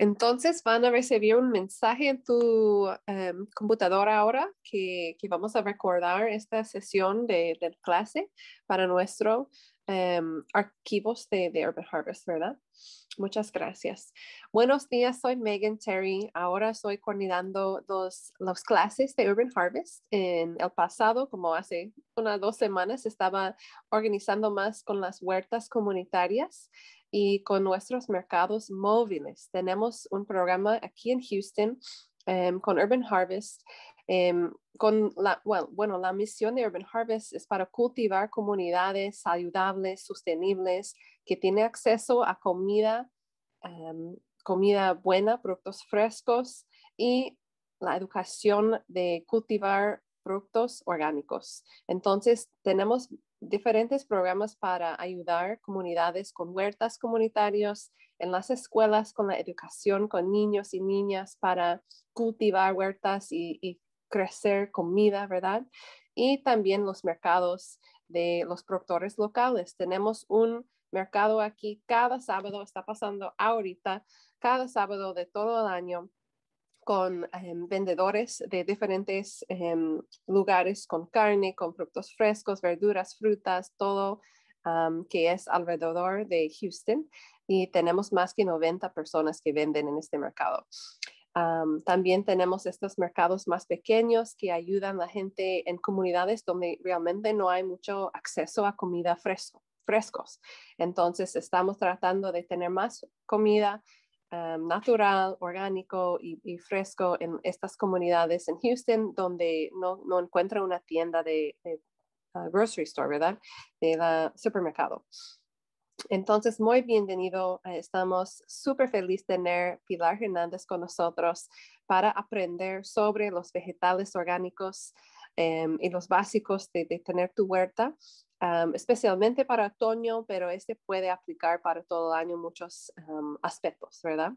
Entonces van a recibir un mensaje en tu em, computadora ahora que, vamos a recordar esta sesión de, clase para nuestro em, archivos de, Urban Harvest, ¿verdad? Muchas gracias. Buenos días, soy Megan Terry. Ahora estoy coordinando las clases de Urban Harvest. En el pasado, como hace unas dos semanas, estaba organizando más con las huertas comunitarias y con nuestros mercados móviles. Tenemos un programa aquí en Houston em, con Urban Harvest. Em, con la, bueno, la misión de Urban Harvest es para cultivar comunidades saludables, sostenibles, que tienen acceso a comida, em, comida buena, productos frescos y la educación de cultivar productos orgánicos. Entonces, tenemos diferentes programas para ayudar comunidades con huertas comunitarios, en las escuelas con la educación con niños y niñas para cultivar huertas y, y crecer comida, ¿verdad? Y también los mercados de los productores locales. Tenemos un mercado aquí cada sábado, está pasando ahorita, cada sábado de todo el año con em, vendedores de diferentes em, lugares con carne, con frutos frescos, verduras, frutas, todo que es alrededor de Houston y tenemos más que 90 personas que venden en este mercado. también tenemos estos mercados más pequeños que ayudan a la gente en comunidades donde realmente no hay mucho acceso a comida fresco, frescos. Entonces estamos tratando de tener más comida eh, natural, orgánico y, fresco en estas comunidades en Houston donde no, no encuentra una tienda de, ah, grocery store, ¿verdad? De supermercado. Entonces, muy bienvenido. Eh, estamos súper felices de tener Pilar Hernández con nosotros para aprender sobre los vegetales orgánicos em, y los básicos de tener tu huerta especialmente para otoño, pero este puede aplicar para todo el año muchos aspectos, ¿verdad?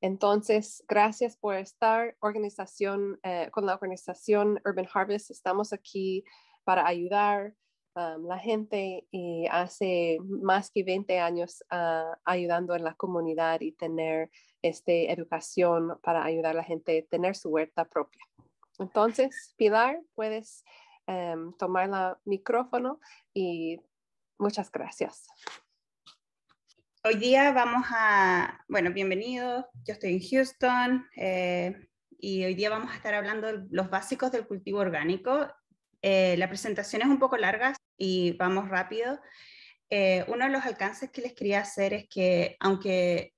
Entonces, gracias por estar organización, eh, con la organización Urban Harvest. Estamos aquí para ayudar a la gente y hace más que 20 años ah, ayudando en la comunidad y tener este educación para ayudar a la gente a tener su huerta propia. Entonces, Pilar, puedes Em, tomar el micrófono y muchas gracias. Hoy día vamos a, bueno, bienvenidos, yo estoy en Houston eh, y hoy día vamos a estar hablando los básicos del cultivo orgánico. Eh, la presentación es un poco larga y vamos rápido. Eh, uno de los alcances que les quería hacer es que aunque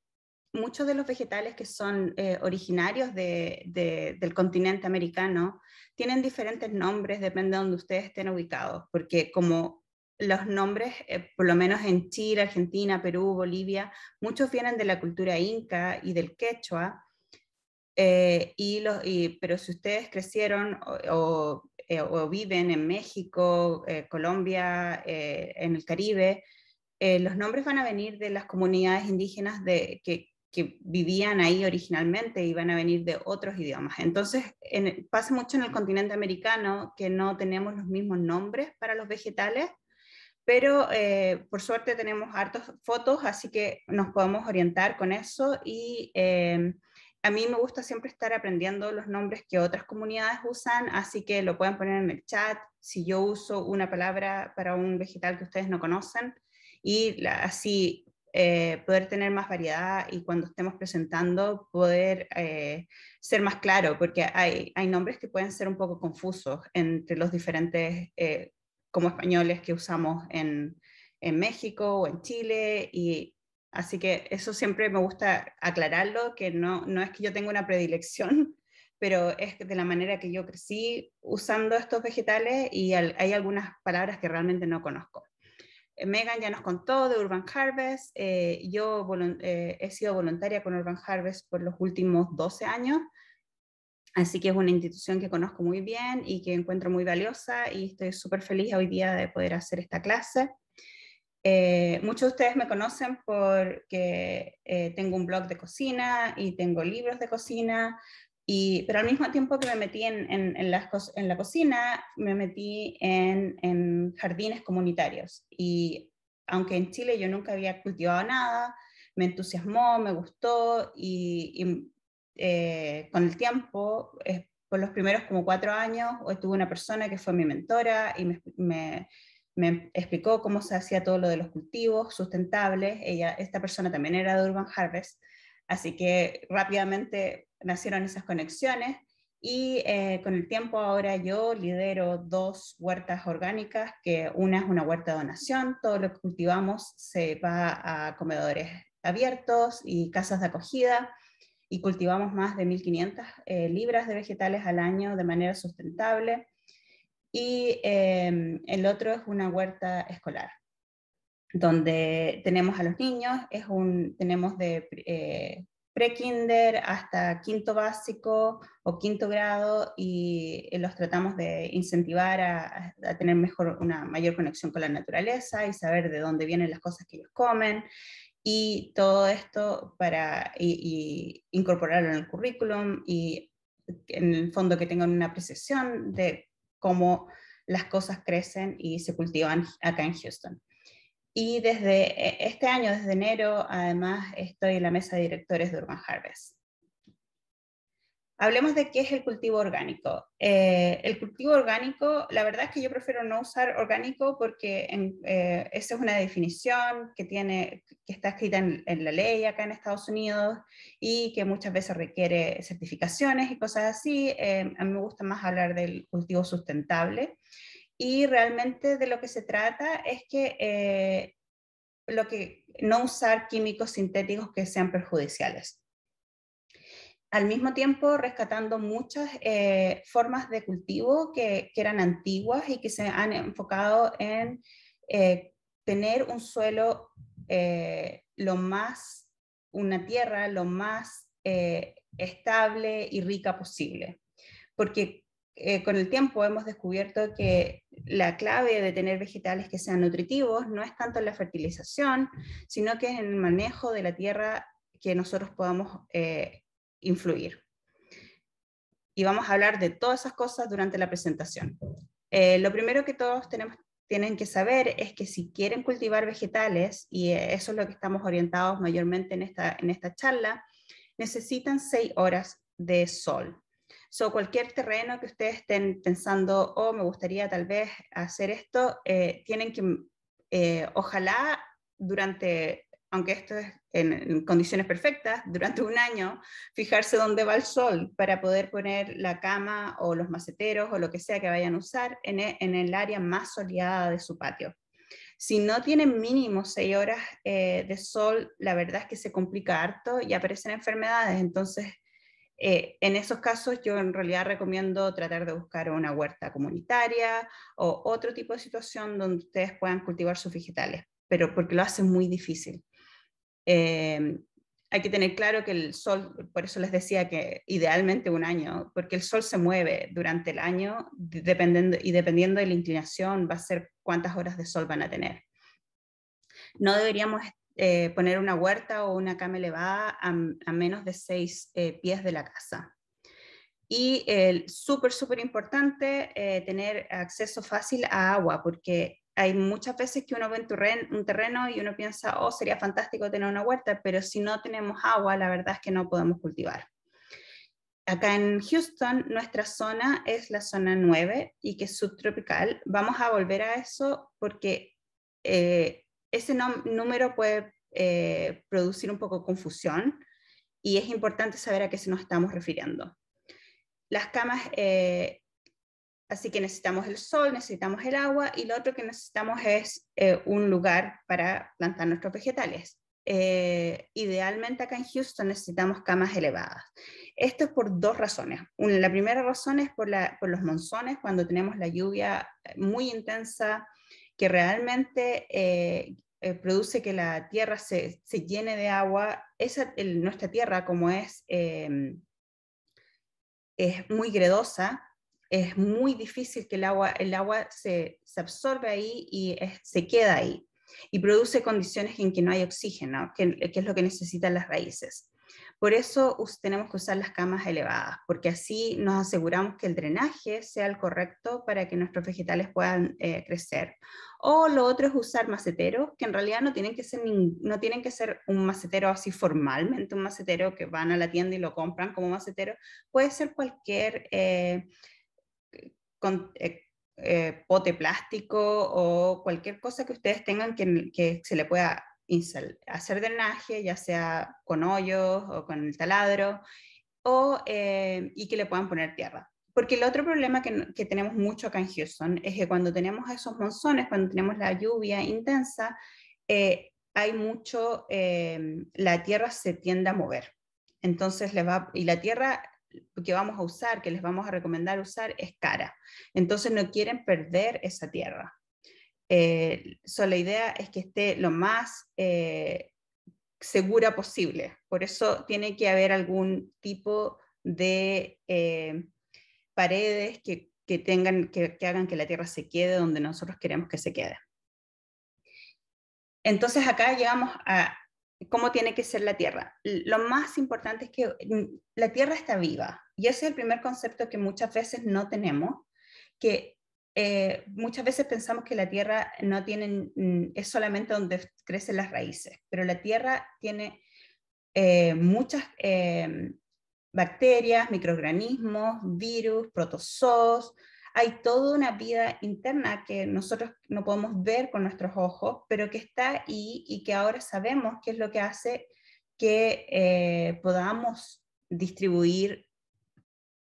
muchos de los vegetales que son eh, originarios del continente americano tienen diferentes nombres, depende de donde ustedes estén ubicados, porque como los nombres, eh, por lo menos en Chile, Argentina, Perú, Bolivia, muchos vienen de la cultura inca y del quechua, eh, y los, pero si ustedes crecieron o, viven en México, Colombia, en el Caribe, los nombres van a venir de las comunidades indígenas de, que, que vivían ahí originalmente iban a venir de otros idiomas. Entonces, pasa mucho en el continente americano que no tenemos los mismos nombres para los vegetales, pero eh, por suerte tenemos hartos fotos, así que nos podemos orientar con eso y eh, a mí me gusta siempre estar aprendiendo los nombres que otras comunidades usan, así que lo pueden poner en el chat si yo uso una palabra para un vegetal que ustedes no conocen y así eh, poder tener más variedad y cuando estemos presentando poder eh, ser más claro, porque hay, hay nombres que pueden ser un poco confusos entre los diferentes, eh, como españoles que usamos en, en México o en Chile, y, Así que eso siempre me gusta aclararlo, que no, no es que yo tenga una predilección, pero es de la manera que yo crecí usando estos vegetales y hay algunas palabras que realmente no conozco. Eh, Megan ya nos contó de Urban Harvest. Eh, yo eh, he sido voluntaria con Urban Harvest por los últimos 12 años, así que es una institución que conozco muy bien y que encuentro muy valiosa y estoy súper feliz hoy día de poder hacer esta clase. muchos de ustedes me conocen porque tengo un blog de cocina y tengo libros de cocina, pero al mismo tiempo que me metí en, en, la cocina, me metí en, jardines comunitarios. Y aunque en Chile yo nunca había cultivado nada, me entusiasmó, me gustó y, eh, con el tiempo, por los primeros como cuatro años, tuve una persona que fue mi mentora y me, explicó cómo se hacía todo lo de los cultivos sustentables. Ella, esta persona también era de Urban Harvest Así que rápidamente nacieron esas conexiones y eh, con el tiempo ahora yo lidero dos huertas orgánicas, que una es una huerta de donación, todo lo que cultivamos se va a comedores abiertos y casas de acogida y cultivamos más de 1.500 eh, libras de vegetales al año de manera sustentable. Y em, el otro es una huerta escolar, donde tenemos a los niños, tenemos de eh, pre-kinder hasta quinto básico o quinto grado y eh, los tratamos de incentivar a, tener mejor, una mayor conexión con la naturaleza y saber de dónde vienen las cosas que ellos comen y todo esto para incorporarlo en el currículum y en el fondo que tengan una apreciación de cómo las cosas crecen y se cultivan acá en Houston. Y desde eh, este año, desde enero, además estoy en la mesa de directores de Urban Harvest. Hablemos de qué es el cultivo orgánico. Eh, el cultivo orgánico, la verdad es que yo prefiero no usar orgánico porque eh, esa es una definición que, tiene, que está escrita en, la ley acá en Estados Unidos y que muchas veces requiere certificaciones y cosas así. a mí me gusta más hablar del cultivo sustentable y realmente de lo que se trata es que eh, lo que no usar químicos sintéticos que sean perjudiciales. Al mismo tiempo, rescatando muchas eh, formas de cultivo que, eran antiguas y que se han enfocado en eh, tener un suelo lo más, una tierra lo más estable y rica posible. Porque eh, con el tiempo hemos descubierto que la clave de tener vegetales que sean nutritivos no es tanto en la fertilización, sino que es en el manejo de la tierra que nosotros podamos eh, influir. Y vamos a hablar de todas esas cosas durante la presentación. Eh, lo primero que todos tenemos, tienen que saber es que si quieren cultivar vegetales, y eso es lo que estamos orientados mayormente en esta, en esta charla, necesitan seis horas de sol. So, cualquier terreno que ustedes estén pensando, o oh, me gustaría tal vez hacer esto, eh, tienen que, eh, ojalá durante, aunque esto es en, condiciones perfectas, durante un año, fijarse dónde va el sol para poder poner la cama o los maceteros o lo que sea que vayan a usar en, e, el área más soleada de su patio. Si no tienen mínimo seis horas eh, de sol, la verdad es que se complica harto y aparecen enfermedades. Entonces, eh, en esos casos yo en realidad recomiendo tratar de buscar una huerta comunitaria o otro tipo de situación donde ustedes puedan cultivar sus vegetales, pero porque lo hace muy difícil. Eh, hay que tener claro que el sol, por eso les decía que idealmente un año, porque el sol se mueve durante el año dependiendo, y dependiendo de la inclinación va a ser cuántas horas de sol van a tener. No deberíamos eh, poner una huerta o una cama elevada a, menos de seis eh, pies de la casa. Y el eh, súper, súper importante tener acceso fácil a agua, porque hay muchas veces que uno ve un terreno, y uno piensa, oh, sería fantástico tener una huerta, pero si no tenemos agua, la verdad es que no podemos cultivar. Acá en Houston, nuestra zona es la zona 9 y que es subtropical. Vamos a volver a eso porque ese número puede eh, producir un poco de confusión y es importante saber a qué se nos estamos refiriendo. Las camas, eh, así que necesitamos el sol, necesitamos el agua y lo otro que necesitamos es eh, un lugar para plantar nuestros vegetales. idealmente acá en Houston necesitamos camas elevadas. Esto es por dos razones. Una, la primera razón es por, la, por los monzones, cuando tenemos la lluvia muy intensa, que realmente eh, eh, produce que la tierra se, se llene de agua. Esa, nuestra tierra, como es, em, es muy gredosa, es muy difícil que el agua, el agua se, se absorbe ahí y se queda ahí. Y produce condiciones en que no hay oxígeno, que, que es lo que necesitan las raíces. Por eso tenemos que usar las camas elevadas, porque así nos aseguramos que el drenaje sea el correcto para que nuestros vegetales puedan eh, crecer. O lo otro es usar maceteros, que en realidad no tienen que, ser no tienen que ser un macetero así formalmente, un macetero que van a la tienda y lo compran como macetero. Puede ser cualquier... Eh, con, eh, pote plástico o cualquier cosa que ustedes tengan que, que se le pueda hacer drenaje, ya sea con hoyos o con el taladro, o, eh, y que le puedan poner tierra. Porque el otro problema que, tenemos mucho acá en Houston es que cuando tenemos esos monzones, cuando tenemos la lluvia intensa, eh, hay mucho, eh, la tierra se tiende a mover. Entonces, les va, y la tierra que vamos a usar, que les vamos a recomendar usar, es cara. Entonces, no quieren perder esa tierra. Eh, so, la idea es que esté lo más eh, segura posible. Por eso tiene que haber algún tipo de eh, paredes que, que tengan, que, que, hagan que la tierra se quede donde nosotros queremos que se quede. Entonces acá llegamos a cómo tiene que ser la tierra. Lo más importante es que mm, la tierra está viva y ese es el primer concepto que muchas veces no tenemos, que eh, muchas veces pensamos que la tierra no tiene, mm, es solamente donde crecen las raíces, pero la tierra tiene eh, muchas eh, bacterias, microorganismos, virus, protozoos. Hay toda una vida interna que nosotros no podemos ver con nuestros ojos, pero que está ahí y que ahora sabemos qué es lo que hace que podamos distribuir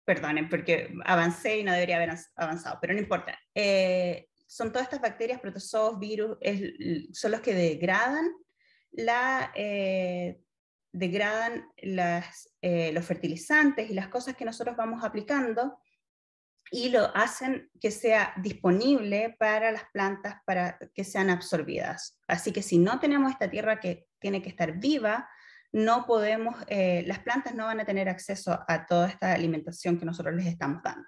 perdonen porque avancé y no debería haber avanzado, pero no importa. Eh, son todas estas bacterias, protozoos, virus, son los que degradan, eh, degradan eh, los fertilizantes y las cosas que nosotros vamos aplicando y lo hacen que sea disponible para las plantas para que sean absorbidas. Así que si no tenemos esta tierra que tiene que estar viva, no podemos, eh, las plantas no van a tener acceso a toda esta alimentación que nosotros les estamos dando.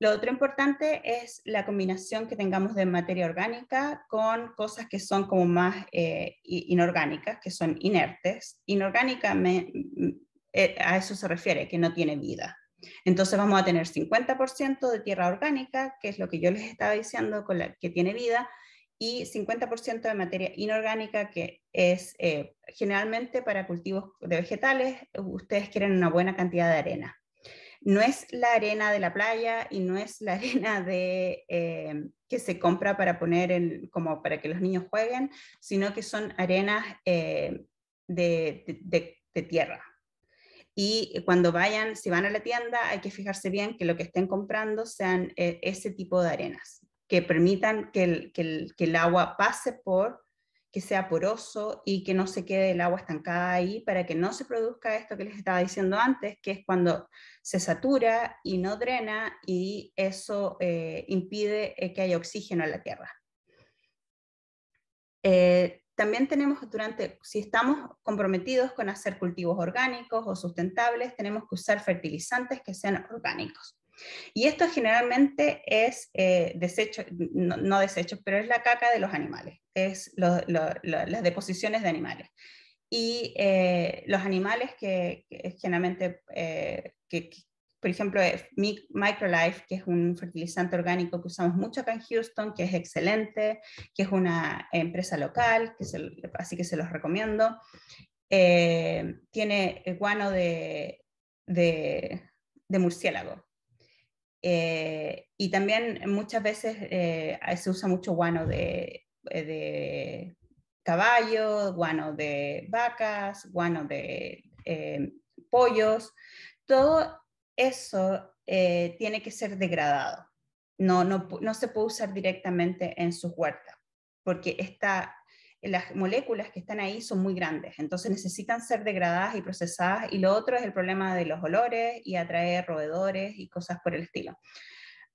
Lo otro importante es la combinación que tengamos de materia orgánica con cosas que son como más eh, inorgánicas, que son inertes. Inorgánica eh, a eso se refiere, que no tiene vida. Entonces vamos a tener 50% de tierra orgánica, que es lo que yo les estaba diciendo, con que tiene vida, y 50% de materia inorgánica, que es eh, generalmente para cultivos de vegetales, ustedes quieren una buena cantidad de arena. No es la arena de la playa y no es la arena de, eh, que se compra para poner en, como para que los niños jueguen, sino que son arenas eh, de, tierra, y cuando vayan, si van a la tienda, hay que fijarse bien que lo que estén comprando sean ese tipo de arenas que permitan que el, que, el, agua pase por, que sea poroso y que no se quede el agua estancada ahí para que no se produzca esto que les estaba diciendo antes, que es cuando se satura y no drena y eso eh, impide eh, que haya oxígeno en la tierra. Eh, también tenemos durante, si estamos comprometidos con hacer cultivos orgánicos o sustentables, tenemos que usar fertilizantes que sean orgánicos. Y esto generalmente es eh, desecho, no, desecho pero es la caca de los animales, es las deposiciones de animales. Y eh, los animales que, generalmente, eh, que, por ejemplo, Microlife, que es un fertilizante orgánico que usamos mucho acá en Houston, que es excelente, que es una empresa local, así que se los recomiendo. tiene guano de murciélago, eh, y también muchas veces eh, se usa mucho guano de, eh, de, caballo, guano de vacas, guano de pollos. Todo eso tiene que ser degradado. No, no, no se puede usar directamente en sus huertas porque está eh, las moléculas que están ahí son muy grandes, entonces necesitan ser degradadas y procesadas. Y lo otro es el problema de los olores y atraer roedores y cosas por el estilo.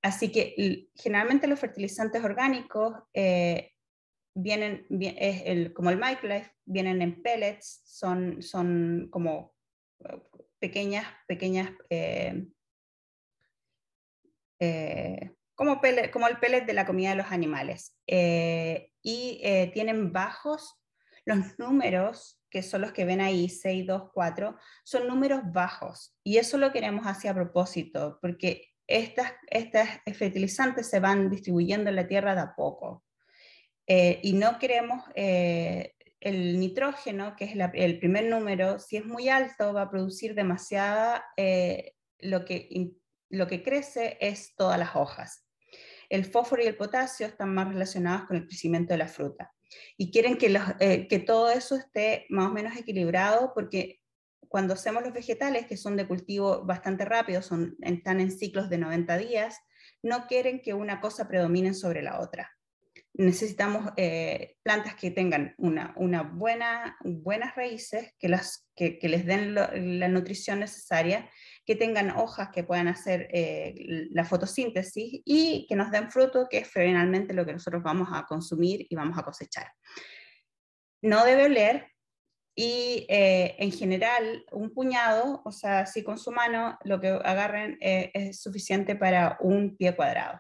Así que generalmente los fertilizantes orgánicos eh, vienen, como el microlife, vienen en pellets, son, son como eh, pequeñas, pequeñas, como, como el pellet de la comida de los animales y eh, tienen bajos, los números que son los que ven ahí, 6, 2, 4, son números bajos. Y eso lo queremos hacia propósito, porque estas, fertilizantes se van distribuyendo en la tierra de a poco. Eh, y no queremos eh, el nitrógeno, que es el primer número, si es muy alto va a producir demasiada, lo, que, lo que crece es todas las hojas el fósforo y el potasio están más relacionados con el crecimiento de la fruta. Y quieren eh, que, todo eso esté más o menos equilibrado porque cuando hacemos los vegetales, que son de cultivo bastante rápido, son, están en ciclos de 90 días, no quieren que una cosa predomine sobre la otra. Necesitamos eh, plantas que tengan una, buenas raíces, que, les den la nutrición necesaria que tengan hojas que puedan hacer eh, la fotosíntesis y que nos den fruto, que es finalmente lo que nosotros vamos a consumir y vamos a cosechar. No debe oler y eh, en general un puñado, o sea, si con su mano lo que agarren eh, es suficiente para un pie cuadrado.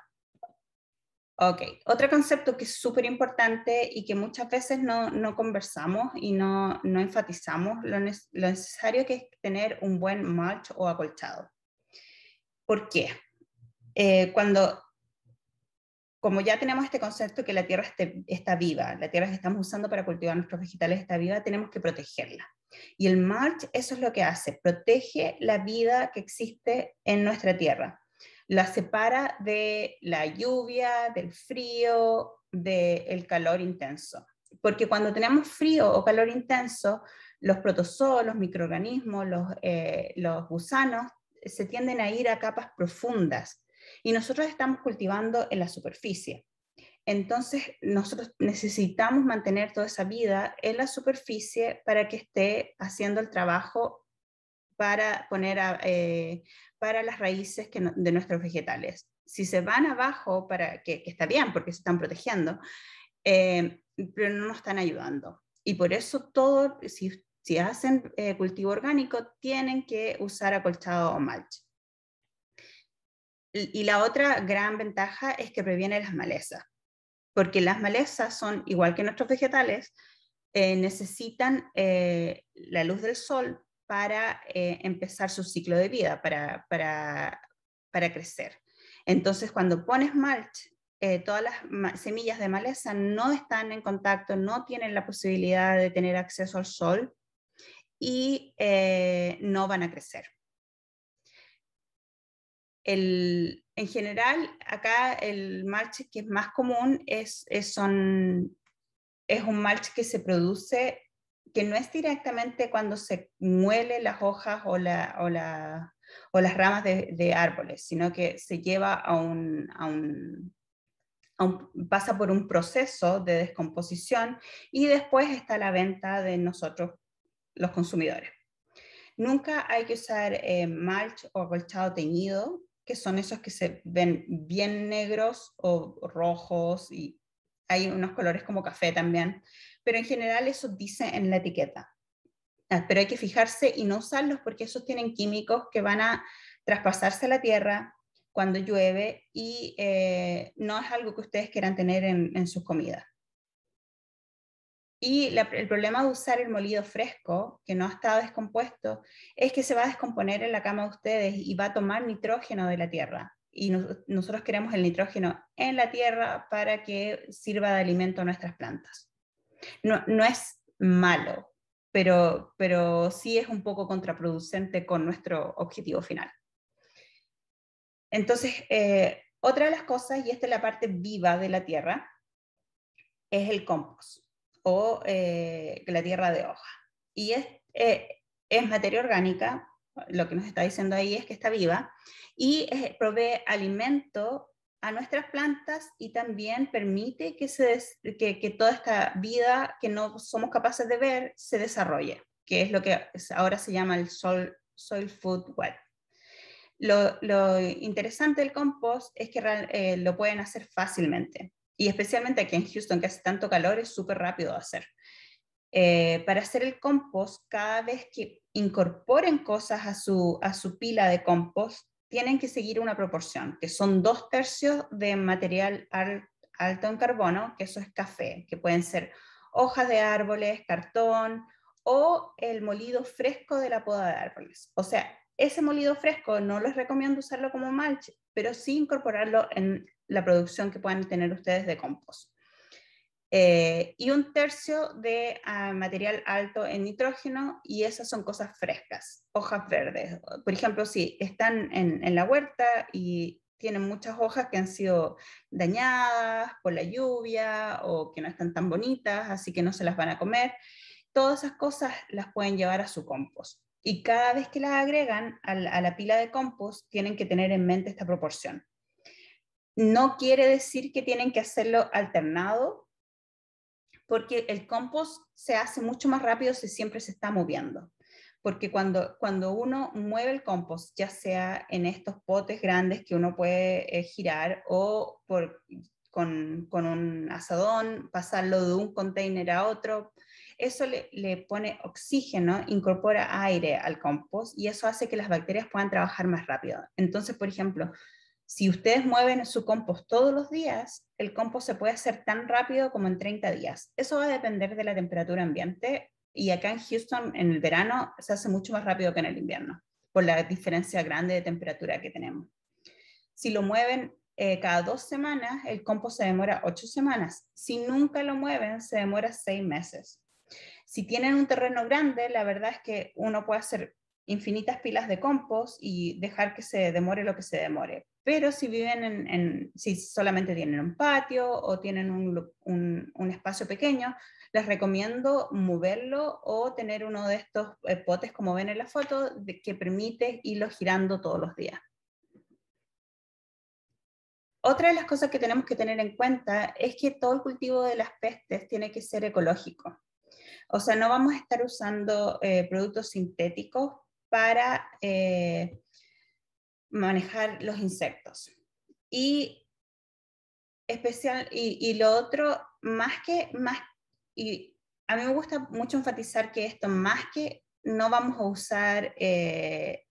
Ok, otro concepto que es súper importante y que muchas veces no, no conversamos y no, no enfatizamos lo, necesario que es tener un buen mulch o acolchado. ¿Por qué? Eh, cuando, como ya tenemos este concepto que la tierra está viva, la tierra que estamos usando para cultivar nuestros vegetales está viva, tenemos que protegerla. Y el mulch eso es lo que hace, protege la vida que existe en nuestra tierra la separa de la lluvia, del frío, del calor intenso. Porque cuando tenemos frío o calor intenso, los protozoos, los microorganismos, los, eh, los gusanos eh, se tienden a ir a capas profundas y nosotros estamos cultivando en la superficie. Entonces, nosotros necesitamos mantener toda esa vida en la superficie para que esté haciendo el trabajo para poner eh, para las raíces de nuestros vegetales. Si se van abajo, para que, está bien porque se están protegiendo, eh, pero no nos están ayudando. Y por eso todo, si, si hacen eh, cultivo orgánico, tienen que usar acolchado o mulch. Y, y la otra gran ventaja es que previene las malezas, porque las malezas son, igual que nuestros vegetales, necesitan la luz del sol para eh, empezar su ciclo de vida, para, crecer. Entonces, cuando pones mulch, eh, todas las semillas de maleza no están en contacto, no tienen la posibilidad de tener acceso al sol y eh, no van a crecer. en general, acá el mulch que es más común es, es, son, es un mulch que se produce que no es directamente cuando se muele las hojas o, o, las ramas de, árboles, sino que se lleva a un, pasa por un proceso de descomposición y después está la venta de nosotros los consumidores. Nunca hay que usar malch eh, mulch o colchado teñido, que son esos que se ven bien negros o rojos y hay unos colores como café también pero en general eso dice en la etiqueta. Ah, pero hay que fijarse y no usarlos porque esos tienen químicos que van a traspasarse a la tierra cuando llueve y eh, no es algo que ustedes quieran tener en, sus comidas. Y el problema de usar el molido fresco, que no ha estado descompuesto, es que se va a descomponer en la cama de ustedes y va a tomar nitrógeno de la tierra. Y nosotros queremos el nitrógeno en la tierra para que sirva de alimento a nuestras plantas no, es malo, pero, pero sí es un poco contraproducente con nuestro objetivo final. Entonces, eh, otra de las cosas, y esta es la parte viva de la tierra, es el compost o eh, la tierra de hoja. Y es, eh, es materia orgánica, lo que nos está diciendo ahí es que está viva, y provee alimento a nuestras plantas y también permite que, se que, toda esta vida que no somos capaces de ver se desarrolle, que es lo que ahora se llama el soil, soil food web. Lo, interesante del compost es que eh, lo pueden hacer fácilmente y especialmente aquí en Houston que hace tanto calor es súper rápido de hacer. Eh, para hacer el compost, cada vez que incorporen cosas a su, a su pila de compost, tienen que seguir una proporción, que son dos tercios de material alto en carbono, que eso es café, que pueden ser hojas de árboles, cartón o el molido fresco de la poda de árboles. O sea, ese molido fresco no les recomiendo usarlo como mulch, pero sí incorporarlo en la producción que puedan tener ustedes de compost. Eh, y un tercio de ah, material alto en nitrógeno y esas son cosas frescas, hojas verdes. Por ejemplo, si están en, la huerta y tienen muchas hojas que han sido dañadas por la lluvia o que no están tan bonitas, así que no se las van a comer, todas esas cosas las pueden llevar a su compost. Y cada vez que las agregan a la pila de compost, tienen que tener en mente esta proporción. No quiere decir que tienen que hacerlo alternado, porque el compost se hace mucho más rápido si siempre se está moviendo. Porque cuando, cuando uno mueve el compost, ya sea en estos potes grandes que uno puede eh, girar o con, un azadón, pasarlo de un container a otro, eso le pone oxígeno, incorpora aire al compost y eso hace que las bacterias puedan trabajar más rápido. Entonces, por ejemplo, si ustedes mueven su compost todos los días, el compost se puede hacer tan rápido como en 30 días. Eso va a depender de la temperatura ambiente y acá en Houston en el verano se hace mucho más rápido que en el invierno por la diferencia grande de temperatura que tenemos. Si lo mueven eh, cada dos semanas, el compost se demora ocho semanas. Si nunca lo mueven, se demora seis meses. Si tienen un terreno grande, la verdad es que uno puede hacer infinitas pilas de compost y dejar que se demore lo que se demore. Pero si viven en, si solamente tienen un patio o tienen un, un, espacio pequeño, les recomiendo moverlo o tener uno de estos eh, potes, como ven en la foto, de, que permite irlo girando todos los días. Otra de las cosas que tenemos que tener en cuenta es que todo el cultivo de las pestes tiene que ser ecológico. O sea, no vamos a estar usando eh, productos sintéticos para eh, manejar los insectos. Y, especial, y, lo otro, más que, más, y a mí me gusta mucho enfatizar que esto, más que no vamos a usar eh,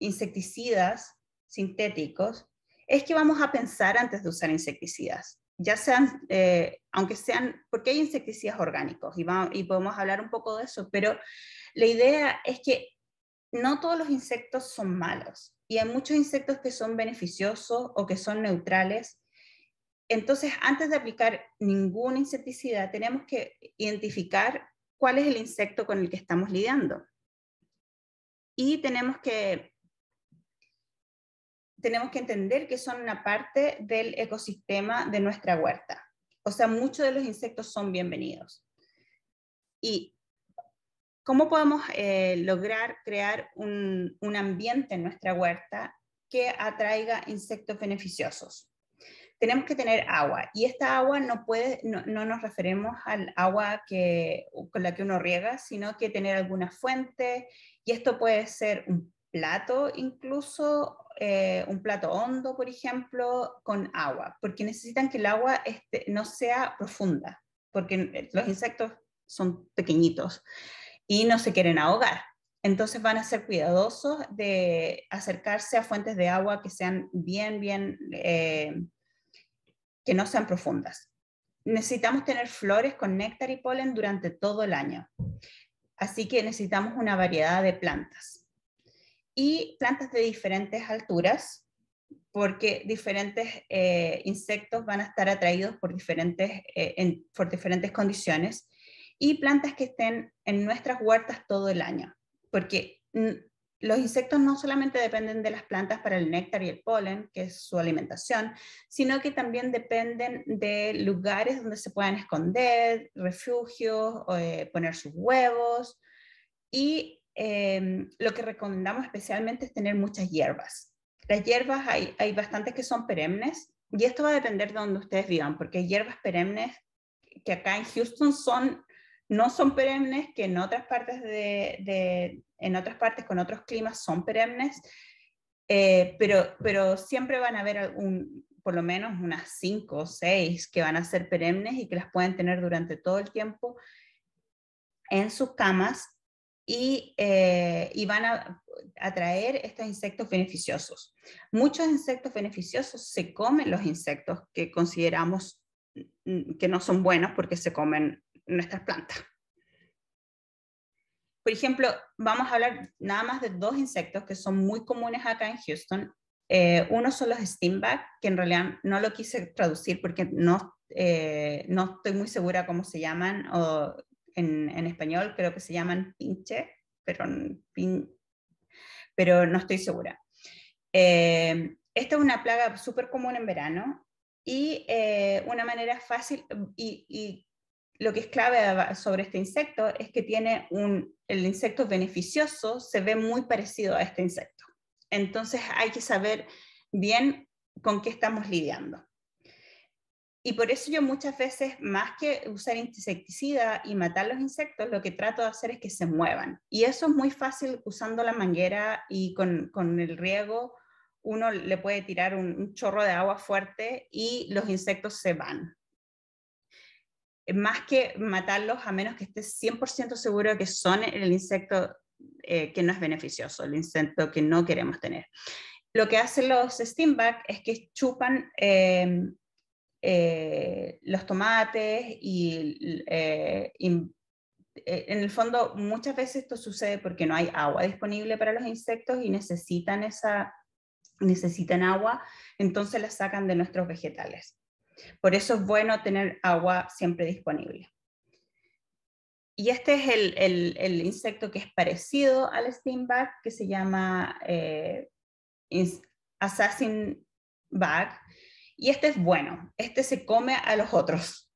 insecticidas sintéticos, es que vamos a pensar antes de usar insecticidas, ya sean, eh, aunque sean, porque hay insecticidas orgánicos y, vamos, y podemos hablar un poco de eso, pero la idea es que no todos los insectos son malos y hay muchos insectos que son beneficiosos o que son neutrales. Entonces, antes de aplicar ninguna insecticida, tenemos que identificar cuál es el insecto con el que estamos lidiando. Y tenemos que, tenemos que entender que son una parte del ecosistema de nuestra huerta. O sea, muchos de los insectos son bienvenidos. Y ¿Cómo podemos eh, lograr crear un, ambiente en nuestra huerta que atraiga insectos beneficiosos? tenemos que tener agua y esta agua no puede, no, nos referimos al agua que, con la que uno riega, sino que tener alguna fuente y esto puede ser un plato incluso, eh, un plato hondo, por ejemplo, con agua, porque necesitan que el agua este, no sea profunda, porque eh, los insectos son pequeñitos y no se quieren ahogar. Entonces van a ser cuidadosos de acercarse a fuentes de agua que sean bien, bien, eh, que no sean profundas. Necesitamos tener flores con néctar y polen durante todo el año. Así que necesitamos una variedad de plantas. Y plantas de diferentes alturas, porque diferentes eh, insectos van a estar atraídos por diferentes, eh, en, por diferentes condiciones y plantas que estén en nuestras huertas todo el año, porque mm, los insectos no solamente dependen de las plantas para el néctar y el polen, que es su alimentación, sino que también dependen de lugares donde se puedan esconder, refugios, eh, poner sus huevos. Y em, lo que recomendamos especialmente es tener muchas hierbas. Las hierbas hay, hay bastantes que son perennes y esto va a depender de donde ustedes vivan, porque hierbas perennes que acá en Houston son no son perennes, que en otras partes, de, en otras partes con otros climas son perennes, eh, pero, pero siempre van a haber por lo menos unas cinco o seis que van a ser perennes y que las pueden tener durante todo el tiempo en sus camas y, eh, y van a atraer estos insectos beneficiosos. Muchos insectos beneficiosos se comen los insectos que consideramos mm, que no son buenos porque se comen nuestras plantas. Por ejemplo, vamos a hablar nada más de dos insectos que son muy comunes acá en Houston. Eh, uno son los steamback, que en realidad no lo quise traducir porque no, eh, no estoy muy segura cómo se llaman, en, español creo que se llaman pinche, pero, pin, pero no estoy segura. Eh, esta es una plaga súper común en verano y una manera fácil y, lo que es clave sobre este insecto es que tiene un, el insecto beneficioso se ve muy parecido a este insecto. Entonces hay que saber bien con qué estamos lidiando. Y por eso yo muchas veces, más que usar insecticida y matar los insectos, lo que trato de hacer es que se muevan. Y eso es muy fácil usando la manguera y con, con el riego. Uno le puede tirar un chorro de agua fuerte y los insectos se van. Eh, más que matarlos a menos que estés 100% seguro de que son el insecto eh, que no es beneficioso, el insecto que no queremos tener. Lo que hacen los steamback es que chupan eh, los tomates y, en el fondo muchas veces esto sucede porque no hay agua disponible para los insectos y necesitan esa necesitan agua, entonces la sacan de nuestros vegetales. Por eso es bueno tener agua siempre disponible. Y este es el, insecto que es parecido al steam bug que se llama eh, assassin bug. Y este es bueno, este se come a los otros.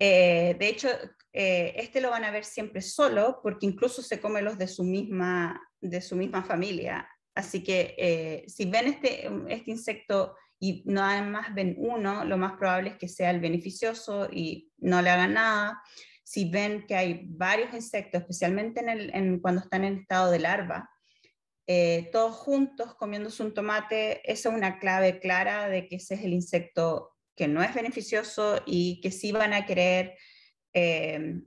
Eh, de hecho, eh, este lo van a ver siempre solo, porque incluso se come los de su misma, de su misma familia. Así que si ven este, este insecto y no más ven uno, lo más probable es que sea el beneficioso y no le hagan nada. Si ven que hay varios insectos, especialmente en el, cuando están en estado de larva, eh, todos juntos comiéndose un tomate, esa es una clave clara de que ese es el insecto que no es beneficioso y que sí van a querer eh,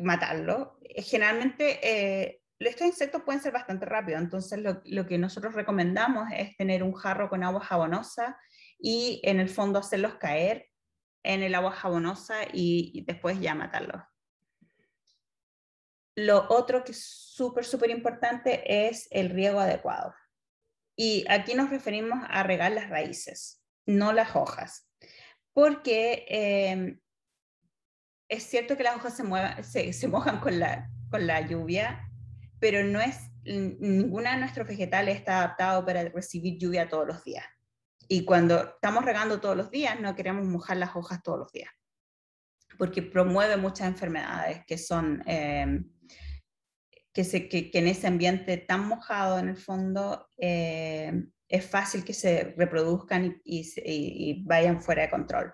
matarlo. Generalmente eh, estos insectos pueden ser bastante rápidos, entonces lo, que nosotros recomendamos es tener un jarro con agua jabonosa y en el fondo hacerlos caer en el agua jabonosa y, después ya matarlos. Lo otro que es súper, súper importante es el riego adecuado. Y aquí nos referimos a regar las raíces, no las hojas, porque em, es cierto que las hojas se, mojan con la, con la lluvia pero no es, ninguna de nuestros vegetales está adaptado para recibir lluvia todos los días. Y cuando estamos regando todos los días, no queremos mojar las hojas todos los días, porque promueve muchas enfermedades que son, em, que, en ese ambiente tan mojado en el fondo, em, es fácil que se reproduzcan y, vayan fuera de control.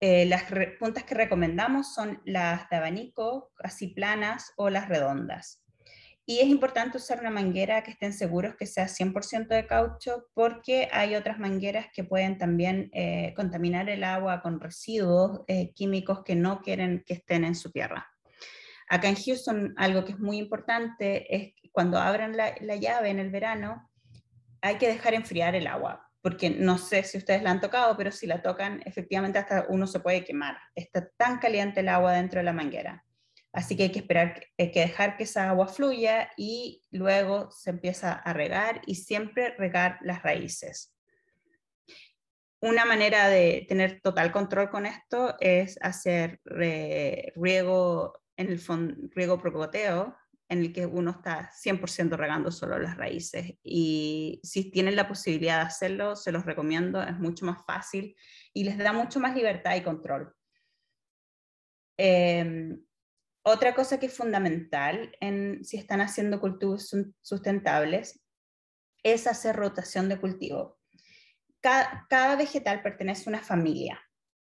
Eh, las puntas que recomendamos son las de abanico, así planas o las redondas. Y es importante usar una manguera que estén seguros que sea 100% de caucho porque hay otras mangueras que pueden también eh, contaminar el agua con residuos eh, químicos que no quieren que estén en su tierra. Acá en Houston algo que es muy importante es cuando abran la llave en el verano hay que dejar enfriar el agua porque no sé si ustedes la han tocado, pero si la tocan, efectivamente hasta uno se puede quemar. Está tan caliente el agua dentro de la manguera. Así que hay que esperar, hay que dejar que esa agua fluya y luego se empieza a regar y siempre regar las raíces. Una manera de tener total control con esto es hacer riego en el fondo, riego procoteo, en el que uno está 100% regando solo las raíces. Y si tienen la posibilidad de hacerlo, se los recomiendo, es mucho más fácil y les da mucho más libertad y control. Em, otra cosa que es fundamental en si están haciendo cultivos sustentables es hacer rotación de cultivo. Cada, vegetal pertenece a una familia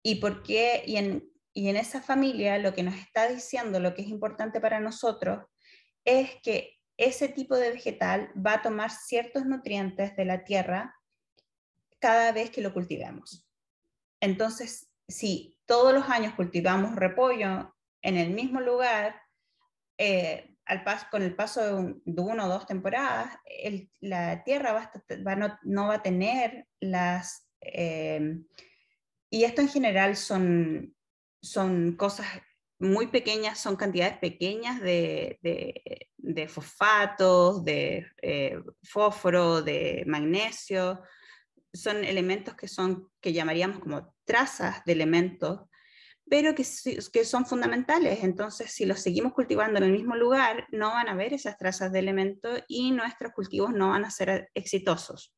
y, por qué, y, en, y en esa familia lo que nos está diciendo, lo que es importante para nosotros, es que ese tipo de vegetal va a tomar ciertos nutrientes de la tierra cada vez que lo cultivemos. Entonces, si todos los años cultivamos repollo en el mismo lugar, eh, con el paso de, una o dos temporadas, la tierra no, va a tener las... Eh, y esto en general son, son cosas muy pequeñas, son cantidades pequeñas de, de, fosfatos, de eh, fósforo, de magnesio. Son elementos que, son, que llamaríamos como trazas de elementos pero que, son fundamentales. Entonces, si los seguimos cultivando en el mismo lugar, no van a haber esas trazas de elementos y nuestros cultivos no van a ser exitosos.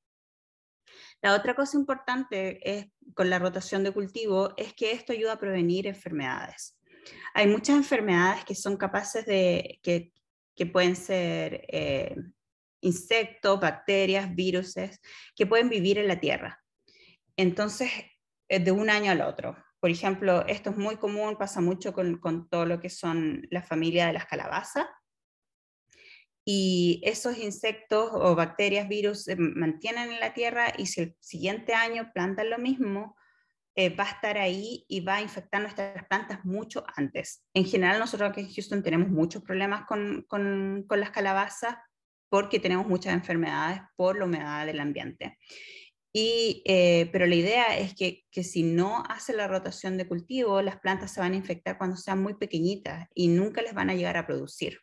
La otra cosa importante es, con la rotación de cultivo es que esto ayuda a prevenir enfermedades. Hay muchas enfermedades que son capaces de, que, pueden ser eh, insectos, bacterias, viruses, que pueden vivir en la tierra. Entonces, eh, de un año al otro. Por ejemplo, esto es muy común, pasa mucho con, todo lo que son la familia de las calabazas. Y esos insectos o bacterias, virus, se mantienen en la tierra y si el siguiente año plantan lo mismo, eh, va a estar ahí y va a infectar nuestras plantas mucho antes. En general, nosotros aquí en Houston tenemos muchos problemas con, con, con las calabazas porque tenemos muchas enfermedades por la humedad del ambiente. Y, eh, pero la idea es que, que, si no hace la rotación de cultivo, las plantas se van a infectar cuando sean muy pequeñitas y nunca les van a llegar a producir.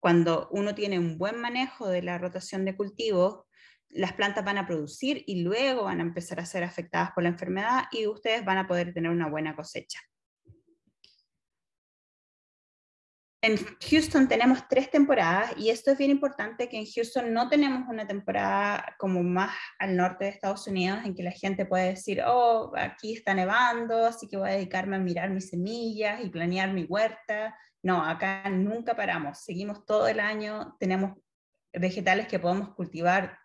Cuando uno tiene un buen manejo de la rotación de cultivo, las plantas van a producir y luego van a empezar a ser afectadas por la enfermedad y ustedes van a poder tener una buena cosecha. En Houston tenemos tres temporadas y esto es bien importante que en Houston no tenemos una temporada como más al norte de Estados Unidos en que la gente puede decir, oh, aquí está nevando, así que voy a dedicarme a mirar mis semillas y planear mi huerta. No, acá nunca paramos, seguimos todo el año, tenemos vegetales que podemos cultivar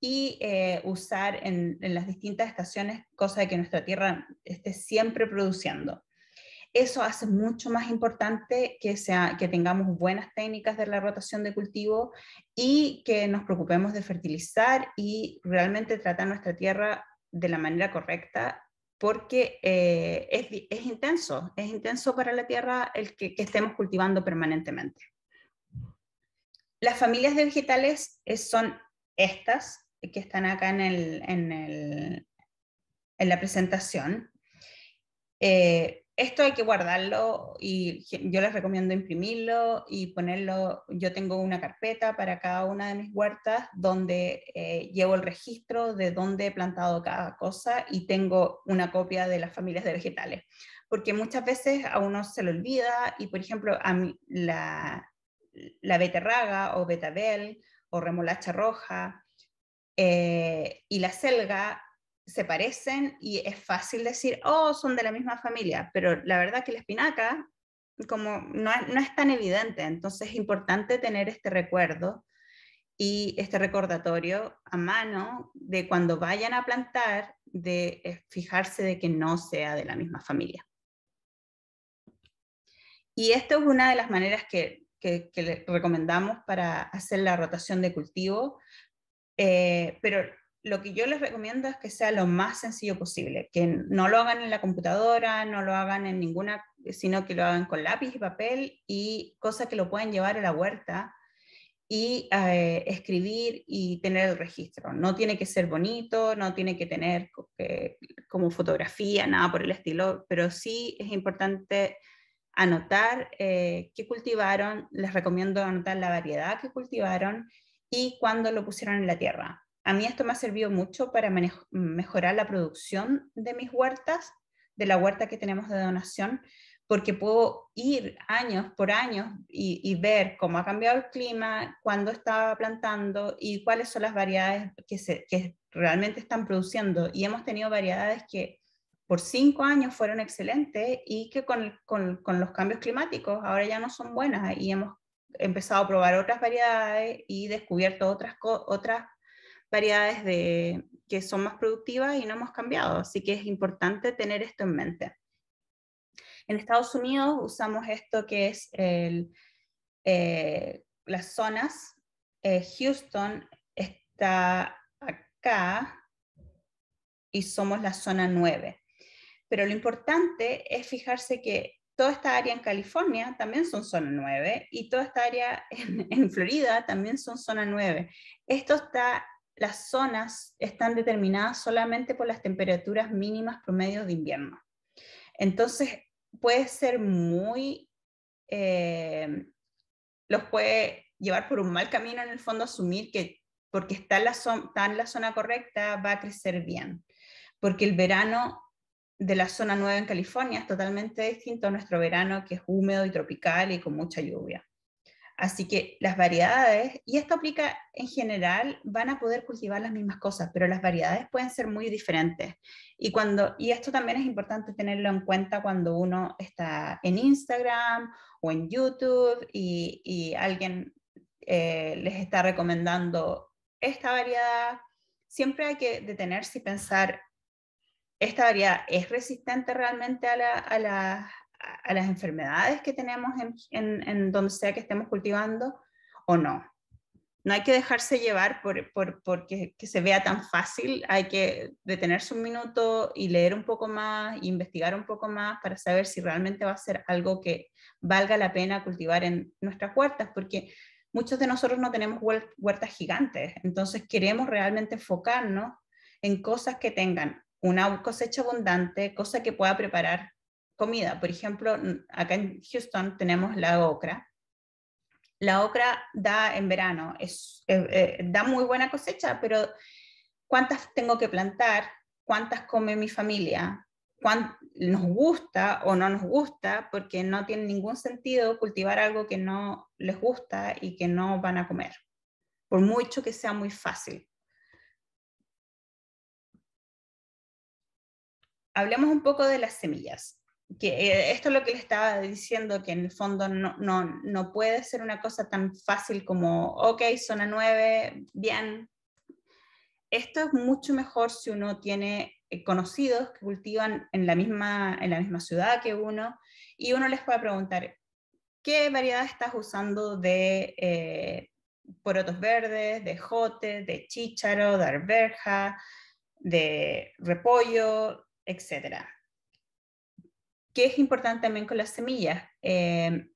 y eh, usar en, en las distintas estaciones, cosa de que nuestra tierra esté siempre produciendo. Eso hace mucho más importante que, sea, que tengamos buenas técnicas de la rotación de cultivo y que nos preocupemos de fertilizar y realmente tratar nuestra tierra de la manera correcta porque eh, es, intenso, es intenso para la tierra el que, estemos cultivando permanentemente. Las familias de vegetales eh, son estas, que están acá en, el, en, en la presentación. Eh, esto hay que guardarlo y yo les recomiendo imprimirlo y ponerlo. Yo tengo una carpeta para cada una de mis huertas donde eh, llevo el registro de dónde he plantado cada cosa y tengo una copia de las familias de vegetales. Porque muchas veces a uno se lo olvida y, por ejemplo, a mí, la, la beterraga o betabel o remolacha roja eh, y la selga se parecen y es fácil decir, oh, son de la misma familia, pero la verdad que la espinaca como no, no es tan evidente, entonces es importante tener este recuerdo y este recordatorio a mano de cuando vayan a plantar, de eh, fijarse de que no sea de la misma familia. Y esto es una de las maneras que, que, recomendamos para hacer la rotación de cultivo, eh, pero lo que yo les recomiendo es que sea lo más sencillo posible, que no lo hagan en la computadora, no lo hagan en ninguna, sino que lo hagan con lápiz y papel y cosas que lo puedan llevar a la huerta y eh, escribir y tener el registro. No tiene que ser bonito, no tiene que tener eh, como fotografía, nada por el estilo, pero sí es importante anotar eh, qué cultivaron, les recomiendo anotar la variedad que cultivaron y cuándo lo pusieron en la tierra a mí esto me ha servido mucho para mejorar la producción de mis huertas, de la huerta que tenemos de donación, porque puedo ir años por años y, ver cómo ha cambiado el clima, cuándo estaba plantando y cuáles son las variedades que, realmente están produciendo. Y hemos tenido variedades que por cinco años fueron excelentes y que con, los cambios climáticos ahora ya no son buenas y hemos empezado a probar otras variedades y descubierto otras, otras variedades de, que son más productivas y no hemos cambiado, así que es importante tener esto en mente. En Estados Unidos usamos esto que es eh, las zonas. Eh, Houston está acá y somos la zona 9. Pero lo importante es fijarse que toda esta área en California también son zona 9 y toda esta área en, en Florida también son zona 9. Esto está las zonas están determinadas solamente por las temperaturas mínimas promedio de invierno. Entonces, puede ser muy, eh, los puede llevar por un mal camino en el fondo asumir que porque está en la, zona, correcta va a crecer bien, porque el verano de la zona nueva en California es totalmente distinto a nuestro verano que es húmedo y tropical y con mucha lluvia. Así que las variedades, y esto aplica en general, van a poder cultivar las mismas cosas, pero las variedades pueden ser muy diferentes. Y, cuando, y esto también es importante tenerlo en cuenta cuando uno está en Instagram o en YouTube y, alguien eh, les está recomendando esta variedad. Siempre hay que detenerse y pensar, ¿esta variedad es resistente realmente a, la, a las enfermedades que tenemos en, donde sea que estemos cultivando o no. No hay que dejarse llevar porque se vea tan fácil, hay que detenerse un minuto y leer un poco más, investigar un poco más para saber si realmente va a ser algo que valga la pena cultivar en nuestras huertas, porque muchos de nosotros no tenemos huertas gigantes, entonces queremos realmente enfocarnos en cosas que tengan una cosecha abundante, cosa que pueda preparar comida. Por ejemplo, acá en Houston tenemos la ocra. La ocra da en verano, es, eh, eh, da muy buena cosecha, pero ¿cuántas tengo que plantar? ¿Cuántas come mi familia? nos gusta o no nos gusta, porque no tiene ningún sentido cultivar algo que no les gusta y que no van a comer, por mucho que sea muy fácil. Hablemos un poco de las semillas. Eh, esto es lo que le estaba diciendo, que en el fondo no, puede ser una cosa tan fácil como, ok, zona 9, bien. Esto es mucho mejor si uno tiene eh, conocidos que cultivan en la misma, en la misma ciudad que uno y uno les puede preguntar, ¿qué variedad estás usando de eh, porotos verdes, de jote, de chícharo, de arberja, de repollo, etcétera? ¿Qué es importante también con las semillas. Em,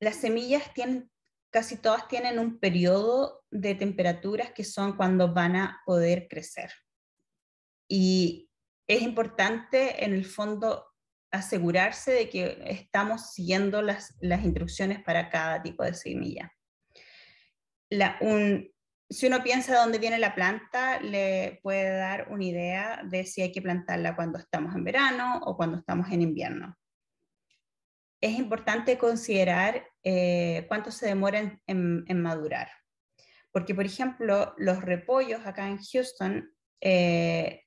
las semillas tienen, casi todas tienen un periodo de temperaturas que son cuando van a poder crecer. Y es importante en el fondo asegurarse de que estamos siguiendo las, las instrucciones para cada tipo de semilla. La, un, si uno piensa dónde viene la planta, le puede dar una idea de si hay que plantarla cuando estamos en verano o cuando estamos en invierno. Es importante considerar eh, cuánto se demora en, madurar, porque por ejemplo los repollos acá en Houston eh,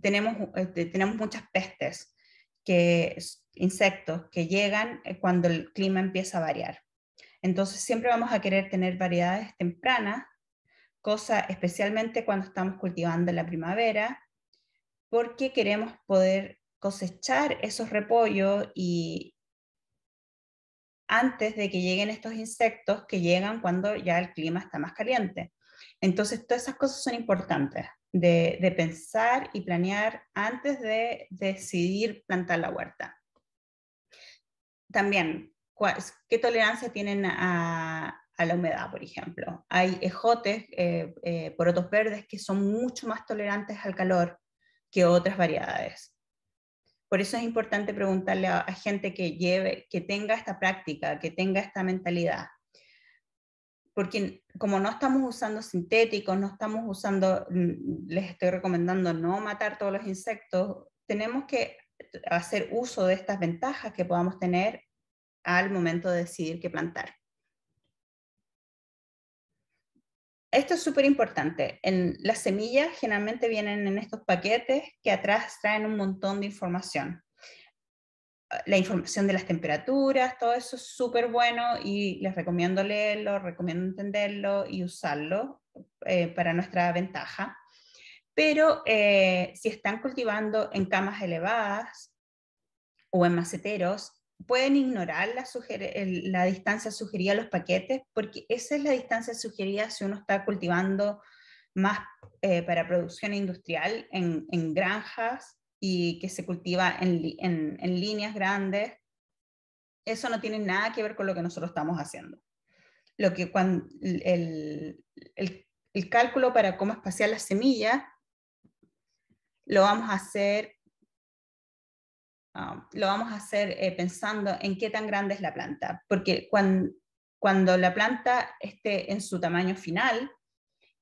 tenemos, eh, tenemos muchas pestes, que, insectos que llegan cuando el clima empieza a variar. Entonces siempre vamos a querer tener variedades tempranas cosa especialmente cuando estamos cultivando en la primavera, porque queremos poder cosechar esos repollos y antes de que lleguen estos insectos que llegan cuando ya el clima está más caliente. Entonces, todas esas cosas son importantes de, de pensar y planear antes de decidir plantar la huerta. También, ¿qué tolerancia tienen a, a la humedad, por ejemplo. Hay ejotes, por eh, otros eh, porotos verdes, que son mucho más tolerantes al calor que otras variedades. Por eso es importante preguntarle a, a gente que lleve, que tenga esta práctica, que tenga esta mentalidad. Porque como no estamos usando sintéticos, no estamos usando, les estoy recomendando no matar todos los insectos, tenemos que hacer uso de estas ventajas que podamos tener al momento de decidir qué plantar. Esto es súper importante. Las semillas generalmente vienen en estos paquetes que atrás traen un montón de información. La información de las temperaturas, todo eso es súper bueno y les recomiendo leerlo, recomiendo entenderlo y usarlo eh, para nuestra ventaja. Pero eh, si están cultivando en camas elevadas o en maceteros, pueden ignorar la, la distancia sugerida a los paquetes, porque esa es la distancia sugerida si uno está cultivando más eh, para producción industrial en, granjas y que se cultiva en, líneas grandes. Eso no tiene nada que ver con lo que nosotros estamos haciendo. Lo que cuando el, el cálculo para cómo espaciar las semillas lo vamos a hacer Ah, lo vamos a hacer eh, pensando en qué tan grande es la planta, porque cuando, la planta esté en su tamaño final,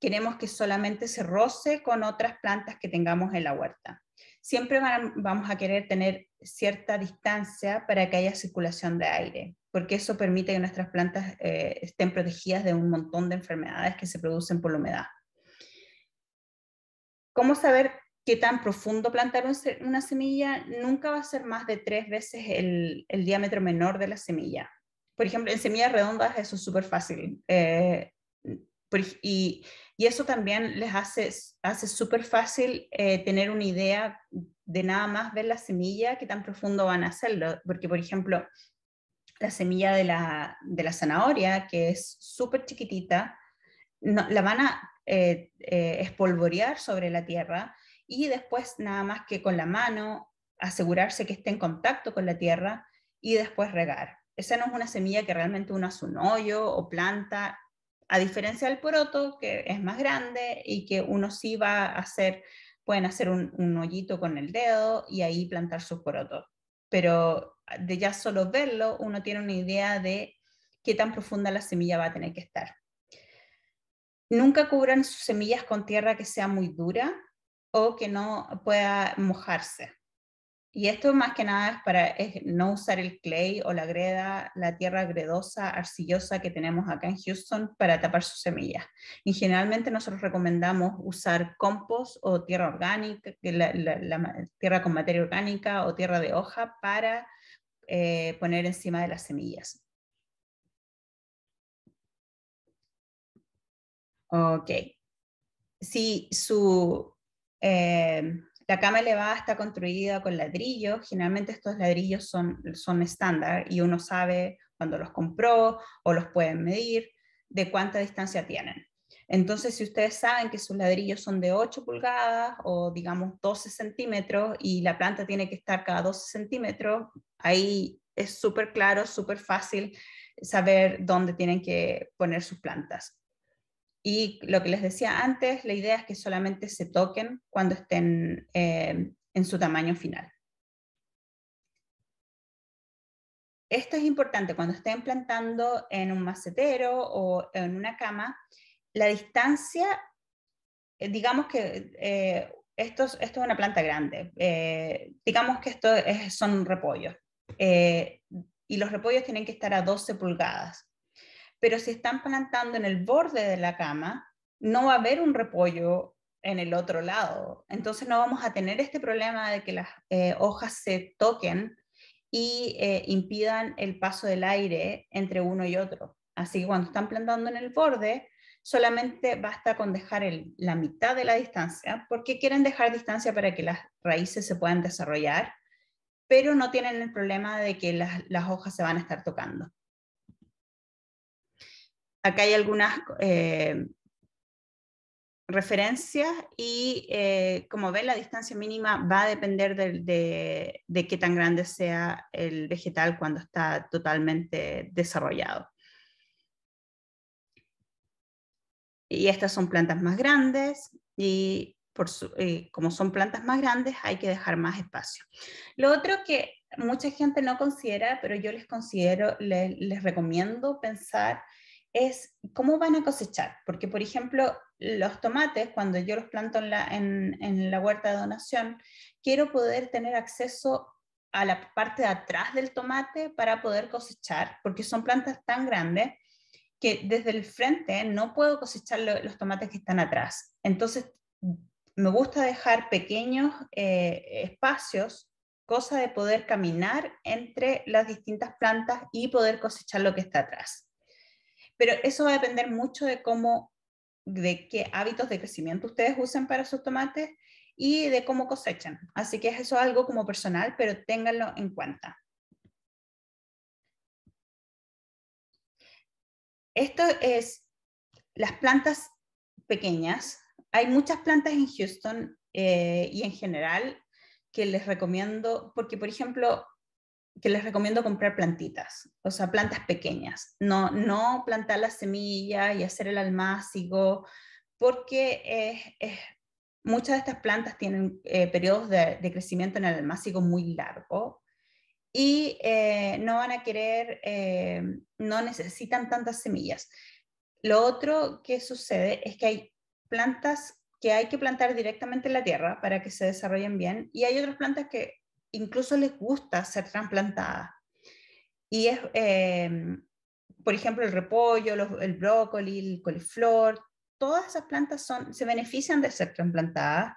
queremos que solamente se roce con otras plantas que tengamos en la huerta. Siempre vamos a querer tener cierta distancia para que haya circulación de aire, porque eso permite que nuestras plantas eh, estén protegidas de un montón de enfermedades que se producen por la humedad. ¿Cómo saber qué tan profundo plantar una semilla nunca va a ser más de tres veces el, diámetro menor de la semilla. Por ejemplo, en semillas redondas eso es súper fácil. Eh, y, eso también les hace, súper fácil eh, tener una idea de nada más ver la semilla, qué tan profundo van a hacerlo. Porque, por ejemplo, la semilla de la, zanahoria, que es súper chiquitita, la van a eh, espolvorear sobre la tierra y después nada más que con la mano asegurarse que esté en contacto con la tierra y después regar. Esa no es una semilla que realmente uno hace un hoyo o planta, a diferencia del poroto, que es más grande y que uno sí va a hacer, pueden hacer un, hoyito con el dedo y ahí plantar su poroto. Pero de ya solo verlo, uno tiene una idea de qué tan profunda la semilla va a tener que estar. Nunca cubran sus semillas con tierra que sea muy dura, o que no pueda mojarse. Y esto más que nada es para no usar el clay o la greda, la tierra gredosa, arcillosa que tenemos acá en Houston para tapar sus semillas. Y generalmente nosotros recomendamos usar compost o tierra orgánica, la, tierra con materia orgánica o tierra de hoja para eh, poner encima de las semillas. Ok. Si su Em, la cama elevada está construida con ladrillos, generalmente estos ladrillos son, son estándar y uno sabe cuando los compró o los pueden medir de cuánta distancia tienen. Entonces, si ustedes saben que sus ladrillos son de 8 pulgadas o digamos 12 centímetros y la planta tiene que estar cada 12 centímetros, ahí es súper claro, súper fácil saber dónde tienen que poner sus plantas. Y lo que les decía antes, la idea es que solamente se toquen cuando estén eh, en su tamaño final. Esto es importante cuando estén plantando en un macetero o en una cama. La distancia, eh, digamos que eh, esto, es, una planta grande. digamos que esto son repollos. y los repollos tienen que estar a 12 pulgadas pero si están plantando en el borde de la cama, no va a haber un repollo en el otro lado. Entonces no vamos a tener este problema de que las eh, hojas se toquen y eh, impidan el paso del aire entre uno y otro. Así que cuando están plantando en el borde, solamente basta con dejar la mitad de la distancia, porque quieren dejar distancia para que las raíces se puedan desarrollar, pero no tienen el problema de que las hojas se van a estar tocando. Acá hay algunas eh, referencias y eh, como ven la distancia mínima va a depender de, de, qué tan grande sea el vegetal cuando está totalmente desarrollado. Y estas son plantas más grandes y, por como son plantas más grandes hay que dejar más espacio. Lo otro que mucha gente no considera, pero yo les considero, les recomiendo pensar es cómo van a cosechar. Porque, por ejemplo, los tomates, cuando yo los planto en la, huerta de donación, quiero poder tener acceso a la parte de atrás del tomate para poder cosechar, porque son plantas tan grandes que desde el frente no puedo cosechar los tomates que están atrás. Entonces, me gusta dejar pequeños eh, espacios, cosa de poder caminar entre las distintas plantas y poder cosechar lo que está atrás pero eso va a depender mucho de cómo, de qué hábitos de crecimiento ustedes usan para sus tomates y de cómo cosechan. Así que eso es algo como personal, pero ténganlo en cuenta. Esto es las plantas pequeñas. Hay muchas plantas en Houston eh, y en general que les recomiendo, porque por ejemplo, que les recomiendo comprar plantitas, o sea, plantas pequeñas, no, no plantar la semilla y hacer el almácigo, porque es muchas de estas plantas tienen eh, periodos de, de, crecimiento en el almácigo muy largo y eh, no van a querer, eh, no necesitan tantas semillas. Lo otro que sucede es que hay plantas que hay que plantar directamente en la tierra para que se desarrollen bien y hay otras plantas que incluso les gusta ser trasplantadas. Y es, em, por ejemplo, el repollo, el brócoli, el coliflor, todas esas plantas son, se benefician de ser trasplantadas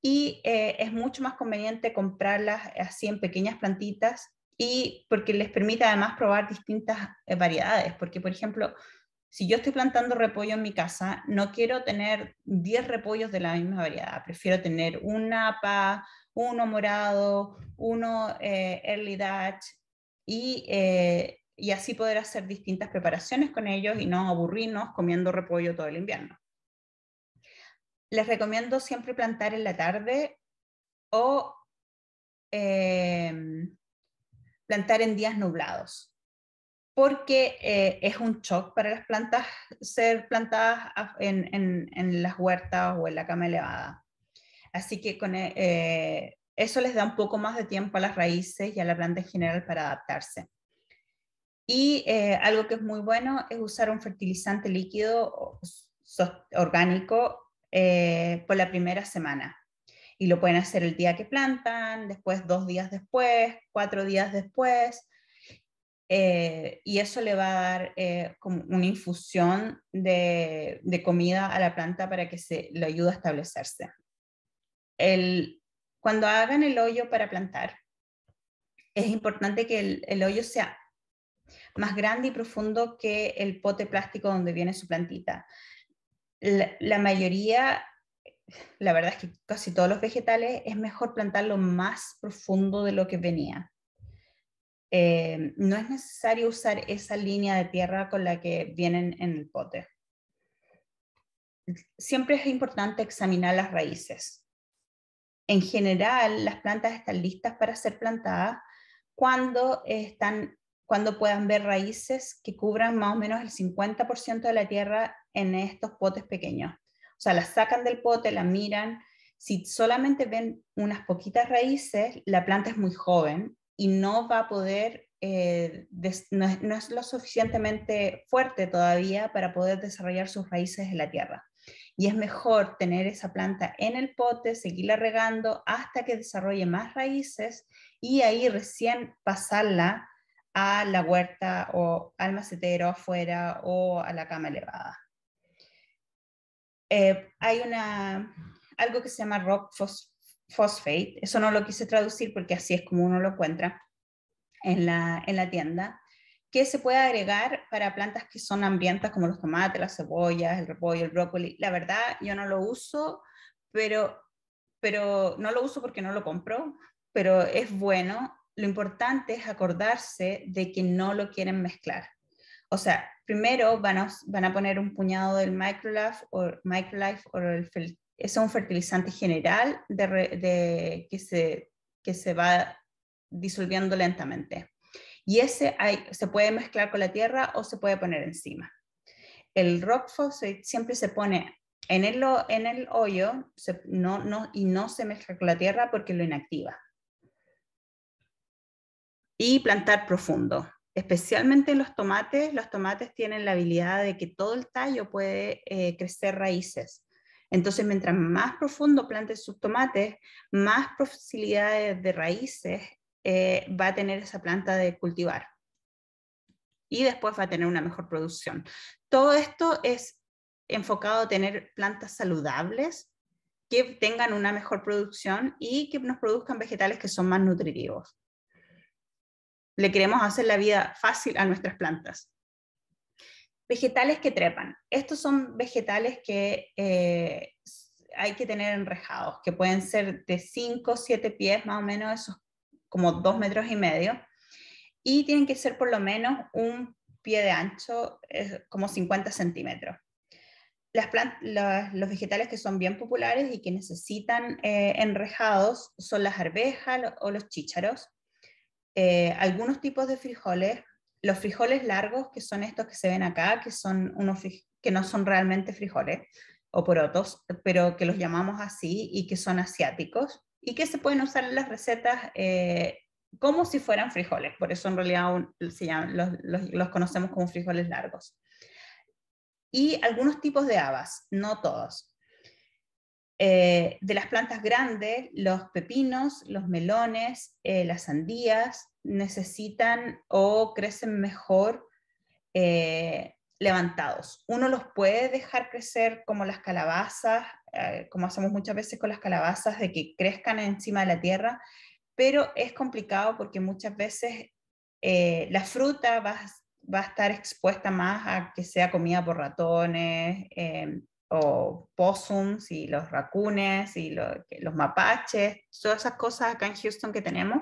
y eh, es mucho más conveniente comprarlas así en pequeñas plantitas y porque les permite además probar distintas eh, variedades, porque por ejemplo, si yo estoy plantando repollo en mi casa, no quiero tener 10 repollos de la misma variedad, prefiero tener una pa uno morado, uno eh, early Dutch, eh, y, así poder hacer distintas preparaciones con ellos y no aburrirnos comiendo repollo todo el invierno. Les recomiendo siempre plantar en la tarde o eh, plantar en días nublados, porque es un shock para las plantas ser plantadas en, en las huertas o en la cama elevada. Así que con, eh, eh, eso les da un poco más de tiempo a las raíces y a la planta en general para adaptarse. Y eh, algo que es muy bueno es usar un fertilizante líquido orgánico por la primera semana. Y lo pueden hacer el día que plantan, después dos días después, cuatro días después. y eso le va a dar como una infusión de, comida a la planta para que se le ayude a establecerse cuando hagan el hoyo para plantar, es importante que el, hoyo sea más grande y profundo que el pote plástico donde viene su plantita. La, mayoría, la verdad es que casi todos los vegetales es mejor plantarlo más profundo de lo que venía. Eh, no es necesario usar esa línea de tierra con la que vienen en el pote. Siempre es importante examinar las raíces en general las plantas están listas para ser plantadas cuando, están, cuando puedan ver raíces que cubran más o menos el 50% de la tierra en estos potes pequeños. O sea, las sacan del pote, las miran. Si solamente ven unas poquitas raíces, la planta es muy joven y no va a poder, eh, no es lo suficientemente fuerte todavía para poder desarrollar sus raíces en la tierra y es mejor tener esa planta en el pote, seguirla regando hasta que desarrolle más raíces y ahí recién pasarla a la huerta o al macetero afuera o a la cama elevada. Eh, hay algo que se llama rock phosphate, eso no lo quise traducir porque así es como uno lo encuentra en la tienda, ¿Qué se puede agregar para plantas que son hambrientas como los tomates, las cebollas, el repollo, el brócoli. La verdad, yo no lo uso, pero, pero no lo uso porque no lo compro, pero es bueno. Lo importante es acordarse de que no lo quieren mezclar. O sea, primero van a, poner un puñado del Microlife o Microlife o el es un fertilizante general que, se, que se va disolviendo lentamente. Y ese se puede mezclar con la tierra o se puede poner encima. El rockfo siempre se pone en el, hoyo y no se mezcla con la tierra porque lo inactiva. Y plantar profundo. Especialmente los tomates, los tomates tienen la habilidad de que todo el tallo puede eh, crecer raíces. Entonces, mientras más profundo plantes sus tomates, más posibilidades de raíces eh, va a tener esa planta de cultivar. Y después va a tener una mejor producción. Todo esto es enfocado a tener plantas saludables que tengan una mejor producción y que nos produzcan vegetales que son más nutritivos. Le queremos hacer la vida fácil a nuestras plantas. Vegetales que trepan. Estos son vegetales que eh, hay que tener enrejados, que pueden ser de 5 o 7 pies más o menos esos como dos metros y medio, y tienen que ser por lo menos un pie de ancho, como 50 centímetros. Las los vegetales que son bien populares y que necesitan eh, enrejados son las arvejas o los chícharos, eh, algunos tipos de frijoles, los frijoles largos, que son estos que se ven acá, que, son unos que no son realmente frijoles o porotos, pero que los llamamos así y que son asiáticos y que se pueden usar en las recetas eh, como si fueran frijoles, por eso en realidad se los, conocemos como frijoles largos. Y algunos tipos de habas, no todos. Eh, de las plantas grandes, los pepinos, los melones, eh, las sandías necesitan o crecen mejor levantados. Uno los puede dejar crecer como las calabazas eh, como hacemos muchas veces con las calabazas, de que crezcan encima de la tierra, pero es complicado porque muchas veces eh, la fruta va, a estar expuesta más a que sea comida por ratones eh, o possums y los racunes y los mapaches, todas esas cosas acá en Houston que tenemos.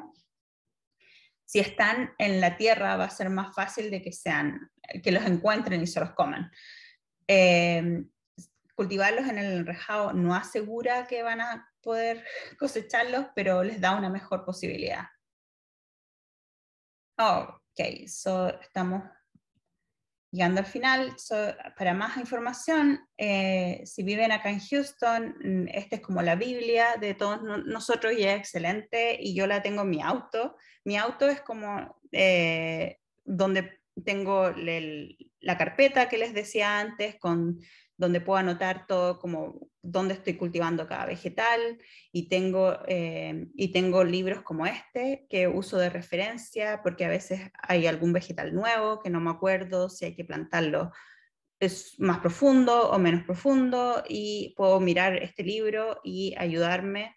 Si están en la tierra va a ser más fácil de que sean, que los encuentren y se los coman cultivarlos en el rejado no asegura que van a poder cosecharlos, pero les da una mejor posibilidad. Ok, so estamos llegando al final. So, para más información, eh, si viven acá en Houston, mm, esta es como la Biblia de todos nosotros y es excelente. Y yo la tengo en mi auto. Mi auto es como eh, donde tengo la carpeta que les decía antes con donde puedo anotar todo como dónde estoy cultivando cada vegetal y tengo, eh, y tengo libros como este que uso de referencia porque a veces hay algún vegetal nuevo que no me acuerdo si hay que plantarlo es más profundo o menos profundo y puedo mirar este libro y ayudarme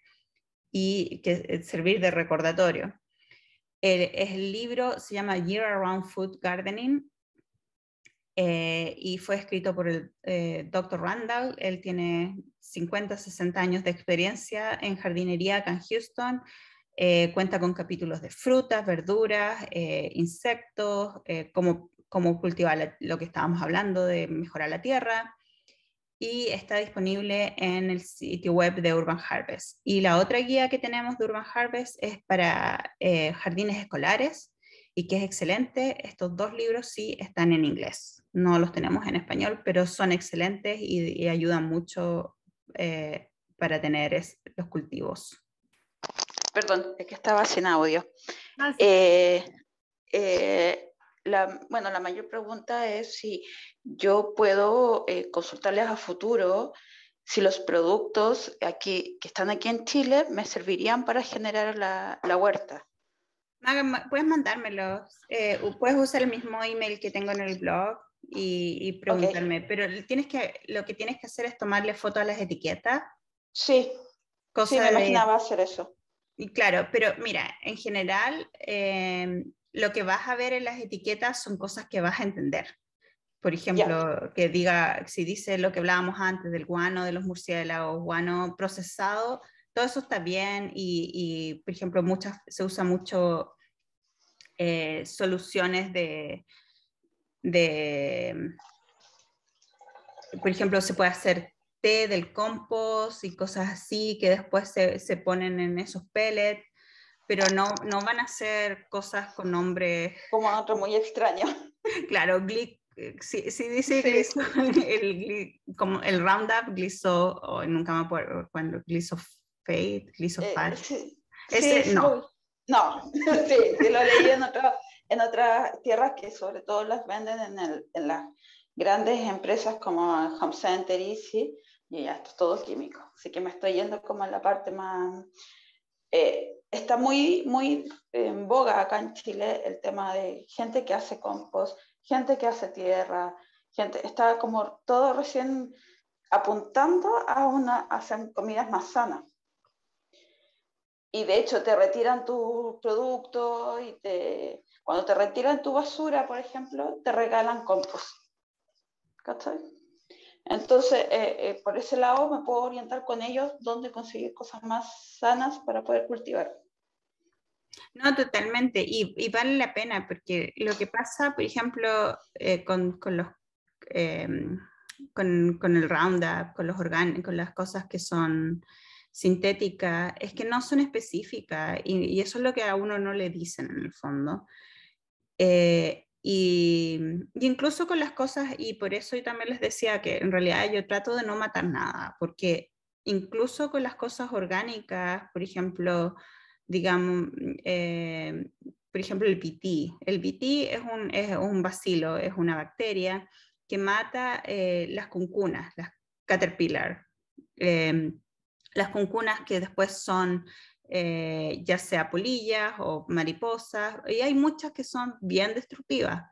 y que, eh, servir de recordatorio. El, el libro se llama Year Around Food Gardening eh, y fue escrito por el eh, Dr. Randall. Él tiene 50, 60 años de experiencia en jardinería acá en Houston. Eh, cuenta con capítulos de frutas, verduras, eh, insectos, cómo, cultivar lo que estábamos hablando de mejorar la tierra. Y está disponible en el sitio web de Urban Harvest. Y la otra guía que tenemos de Urban Harvest es para jardines escolares y que es excelente. Estos dos libros sí están en inglés no los tenemos en español, pero son excelentes y, ayudan mucho eh, para tener los cultivos. Perdón, es que estaba sin audio. Ah, eh, eh, bueno, la mayor pregunta es si yo puedo consultarles a futuro si los productos aquí, que están aquí en Chile me servirían para generar la, huerta. Puedes mandármelos. Eh, puedes usar el mismo email que tengo en el blog y, preguntarme, pero tienes que, lo que tienes que hacer es tomarle foto a las etiquetas. Sí, cosa me imaginaba hacer eso. Y claro, pero mira, en general em, lo que vas a ver en las etiquetas son cosas que vas a entender. Por ejemplo, que diga, si dice lo que hablábamos antes del guano, de los murciélagos, guano procesado, todo eso está bien y, y por ejemplo, muchas, se usa mucho eh, soluciones de, de, por ejemplo, se puede hacer té del compost y cosas así que después se, ponen en esos pellets, pero no, no van a ser cosas con nombre Como otro muy extraño. Claro, glic, si, si, dice sí. el, como el Roundup, gliso, nunca me acuerdo cuando, glisofate, eh, Ese no. No, sí, lo leí en otro en otras tierras que sobre todo las venden en, las grandes empresas como Home Center, Easy, y ya esto es todo químico. Así que me estoy yendo como en la parte más... Eh, está muy, muy en boga acá en Chile el tema de gente que hace compost, gente que hace tierra, gente, está como todo recién apuntando a una, hacen comidas más sanas. Y de hecho te retiran tus producto y te, cuando te retiran tu basura, por ejemplo, te regalan compost. Entonces, eh, eh, por ese lado me puedo orientar con ellos dónde conseguir cosas más sanas para poder cultivar. No, totalmente. Y, vale la pena, porque lo que pasa, por ejemplo, eh, con, con, los, em, con, con, el Roundup, con, los con las cosas que son sintéticas, es que no son específicas. y eso es lo que a uno no le dicen en el fondo. Eh, y, incluso con las cosas, y por eso yo también les decía que en realidad yo trato de no matar nada, porque incluso con las cosas orgánicas, por ejemplo, digamos, eh, por ejemplo, el BT. El BT es un, es un bacilo, es una bacteria que mata eh, las cuncunas, las caterpillar. Em, las cuncunas que después son eh, ya sea polillas o mariposas, y hay muchas que son bien destructivas.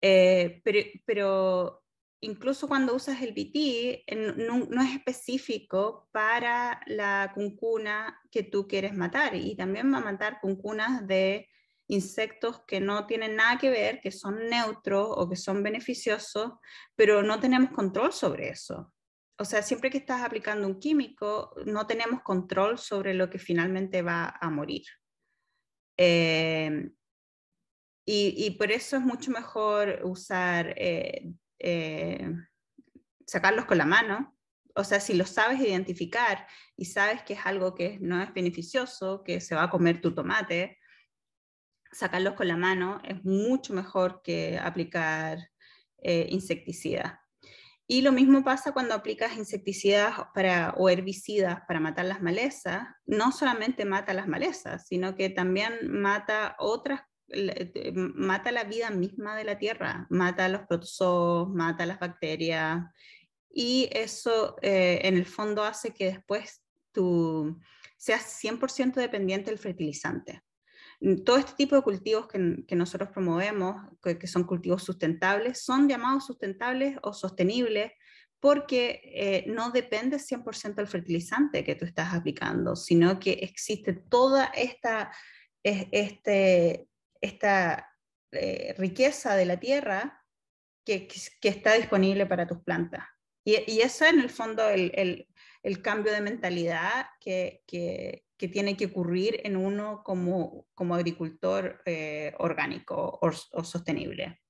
Eh, pero, incluso cuando usas el BT, no, no, es específico para la cuncuna que tú quieres matar, y también va a matar cuncunas de insectos que no tienen nada que ver, que son neutros o que son beneficiosos, pero no tenemos control sobre eso o sea, siempre que estás aplicando un químico, no tenemos control sobre lo que finalmente va a morir. Eh, y, por eso es mucho mejor usar, eh, eh, sacarlos con la mano. O sea, si lo sabes identificar y sabes que es algo que no es beneficioso, que se va a comer tu tomate, sacarlos con la mano es mucho mejor que aplicar insecticida. Y lo mismo pasa cuando aplicas insecticidas para, o herbicidas para matar las malezas. No solamente mata las malezas, sino que también mata otras, mata la vida misma de la tierra, mata los protozoos, mata las bacterias. Y eso eh, en el fondo hace que después tú seas 100% dependiente del fertilizante. Mm, todo este tipo de cultivos que, que nosotros promovemos, que, son cultivos sustentables, son llamados sustentables o sostenibles porque eh, no depende 100% del fertilizante que tú estás aplicando, sino que existe toda esta, este, esta eh, riqueza de la tierra que, que, está disponible para tus plantas. Y, y eso en el fondo el, el, el cambio de mentalidad que, que, que tiene que ocurrir en uno como, como agricultor eh, orgánico o, sostenible.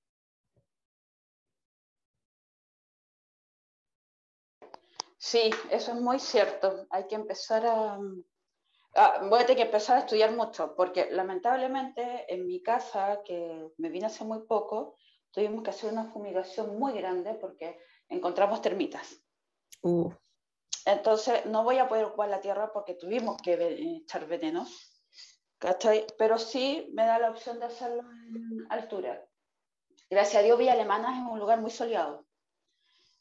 Sí, eso es muy cierto. Hay que empezar a, ah, voy a tener que empezar a estudiar mucho, porque lamentablemente en mi casa, que me vine hace muy poco, tuvimos que hacer una fumigación muy grande porque encontramos termitas. Uh. Entonces no voy a poder ocupar la tierra porque tuvimos que eh, echar veneno. Pero sí me da la opción de hacerlo en altura. Gracias a Dios, Villa Alemana es un lugar muy soleado.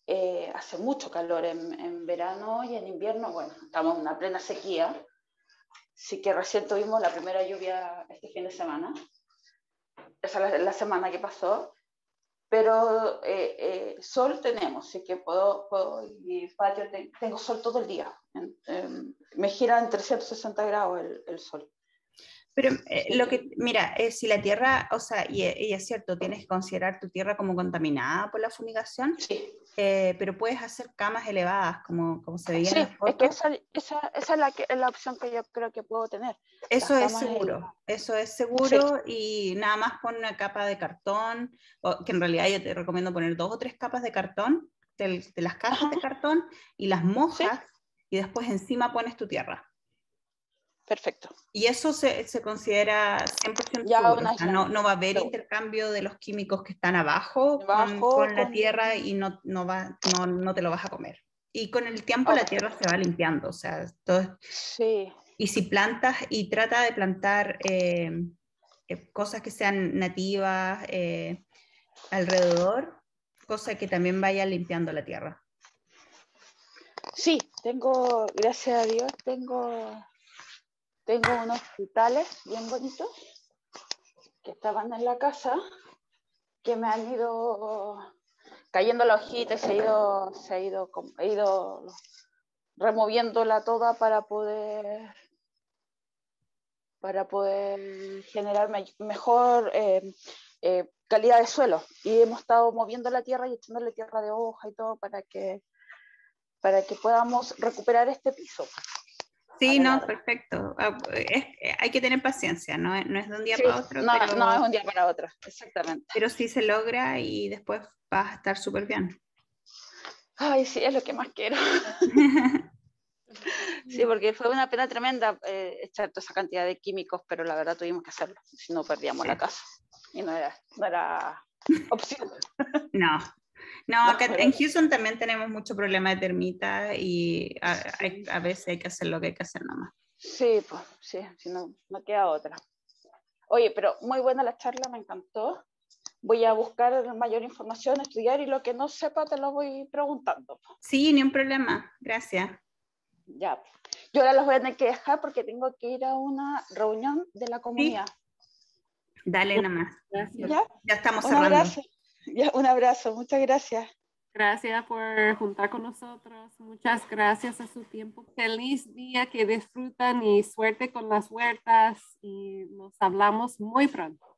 Eh, hace mucho calor en, en, verano y en invierno, bueno, estamos en una plena sequía. Sí que recién tuvimos la primera lluvia este fin de semana. Esa es la semana que pasó pero eh, eh, sol tenemos, así que puedo, puedo patio tengo sol todo el día. me gira en 360 grados el, sol. Pero eh, lo que, mira, si la tierra, o sea, y, y, es cierto, tienes que considerar tu tierra como contaminada por la fumigación. Sí. Eh, pero puedes hacer camas elevadas, como, se veía en es que esa, esa, es, la opción que yo creo que puedo tener. Eso es seguro, eso es seguro y nada más pon una capa de cartón, que en realidad yo te recomiendo poner dos o tres capas de cartón, de, las cajas de cartón y las mojas y después encima pones tu tierra. Perfecto. Y eso se, considera 100% ya no, va a haber intercambio de los químicos que están abajo, con, la tierra y no, va, no, te lo vas a comer. Y con el tiempo la tierra se va limpiando, o sea, todo... Sí. Y si plantas y trata de plantar eh, eh, cosas que sean nativas eh, alrededor, cosas que también vaya limpiando la tierra. Sí, tengo, gracias a Dios, tengo tengo unos frutales bien bonitos que estaban en la casa, que me han ido cayendo la hojita y se ha ido, se ha he ido removiéndola toda para poder para poder generar mejor eh, eh, calidad de suelo. Y hemos estado moviendo la tierra y echándole tierra de hoja y todo para que, para que podamos recuperar este piso. Sí, no, perfecto. Ah, hay que tener paciencia, ¿no? es de un día para otro. No, pero, no es un día para otro, exactamente. Pero sí se logra y después va a estar súper bien. Ay, sí, es lo que más quiero. sí, porque fue una pena tremenda eh, echar toda esa cantidad de químicos, pero la verdad tuvimos que hacerlo, si no perdíamos la casa. Y no era, no era opción. no, no, acá en Houston también tenemos mucho problema de termita y a, veces hay que hacer lo que hay que hacer nomás. Sí, pues, sí, si no, no queda otra. Oye, pero muy buena la charla, me encantó. Voy a buscar mayor información, estudiar y lo que no sepa te lo voy preguntando. Sí, ni un problema, gracias. Ya, yo ahora los voy a tener que dejar porque tengo que ir a una reunión de la comunidad. Dale, nomás. Gracias. ¿Ya? estamos cerrando. un abrazo, muchas gracias. Gracias por juntar con nosotros. Muchas gracias a su tiempo. Feliz día, que disfrutan y suerte con las huertas y nos hablamos muy pronto.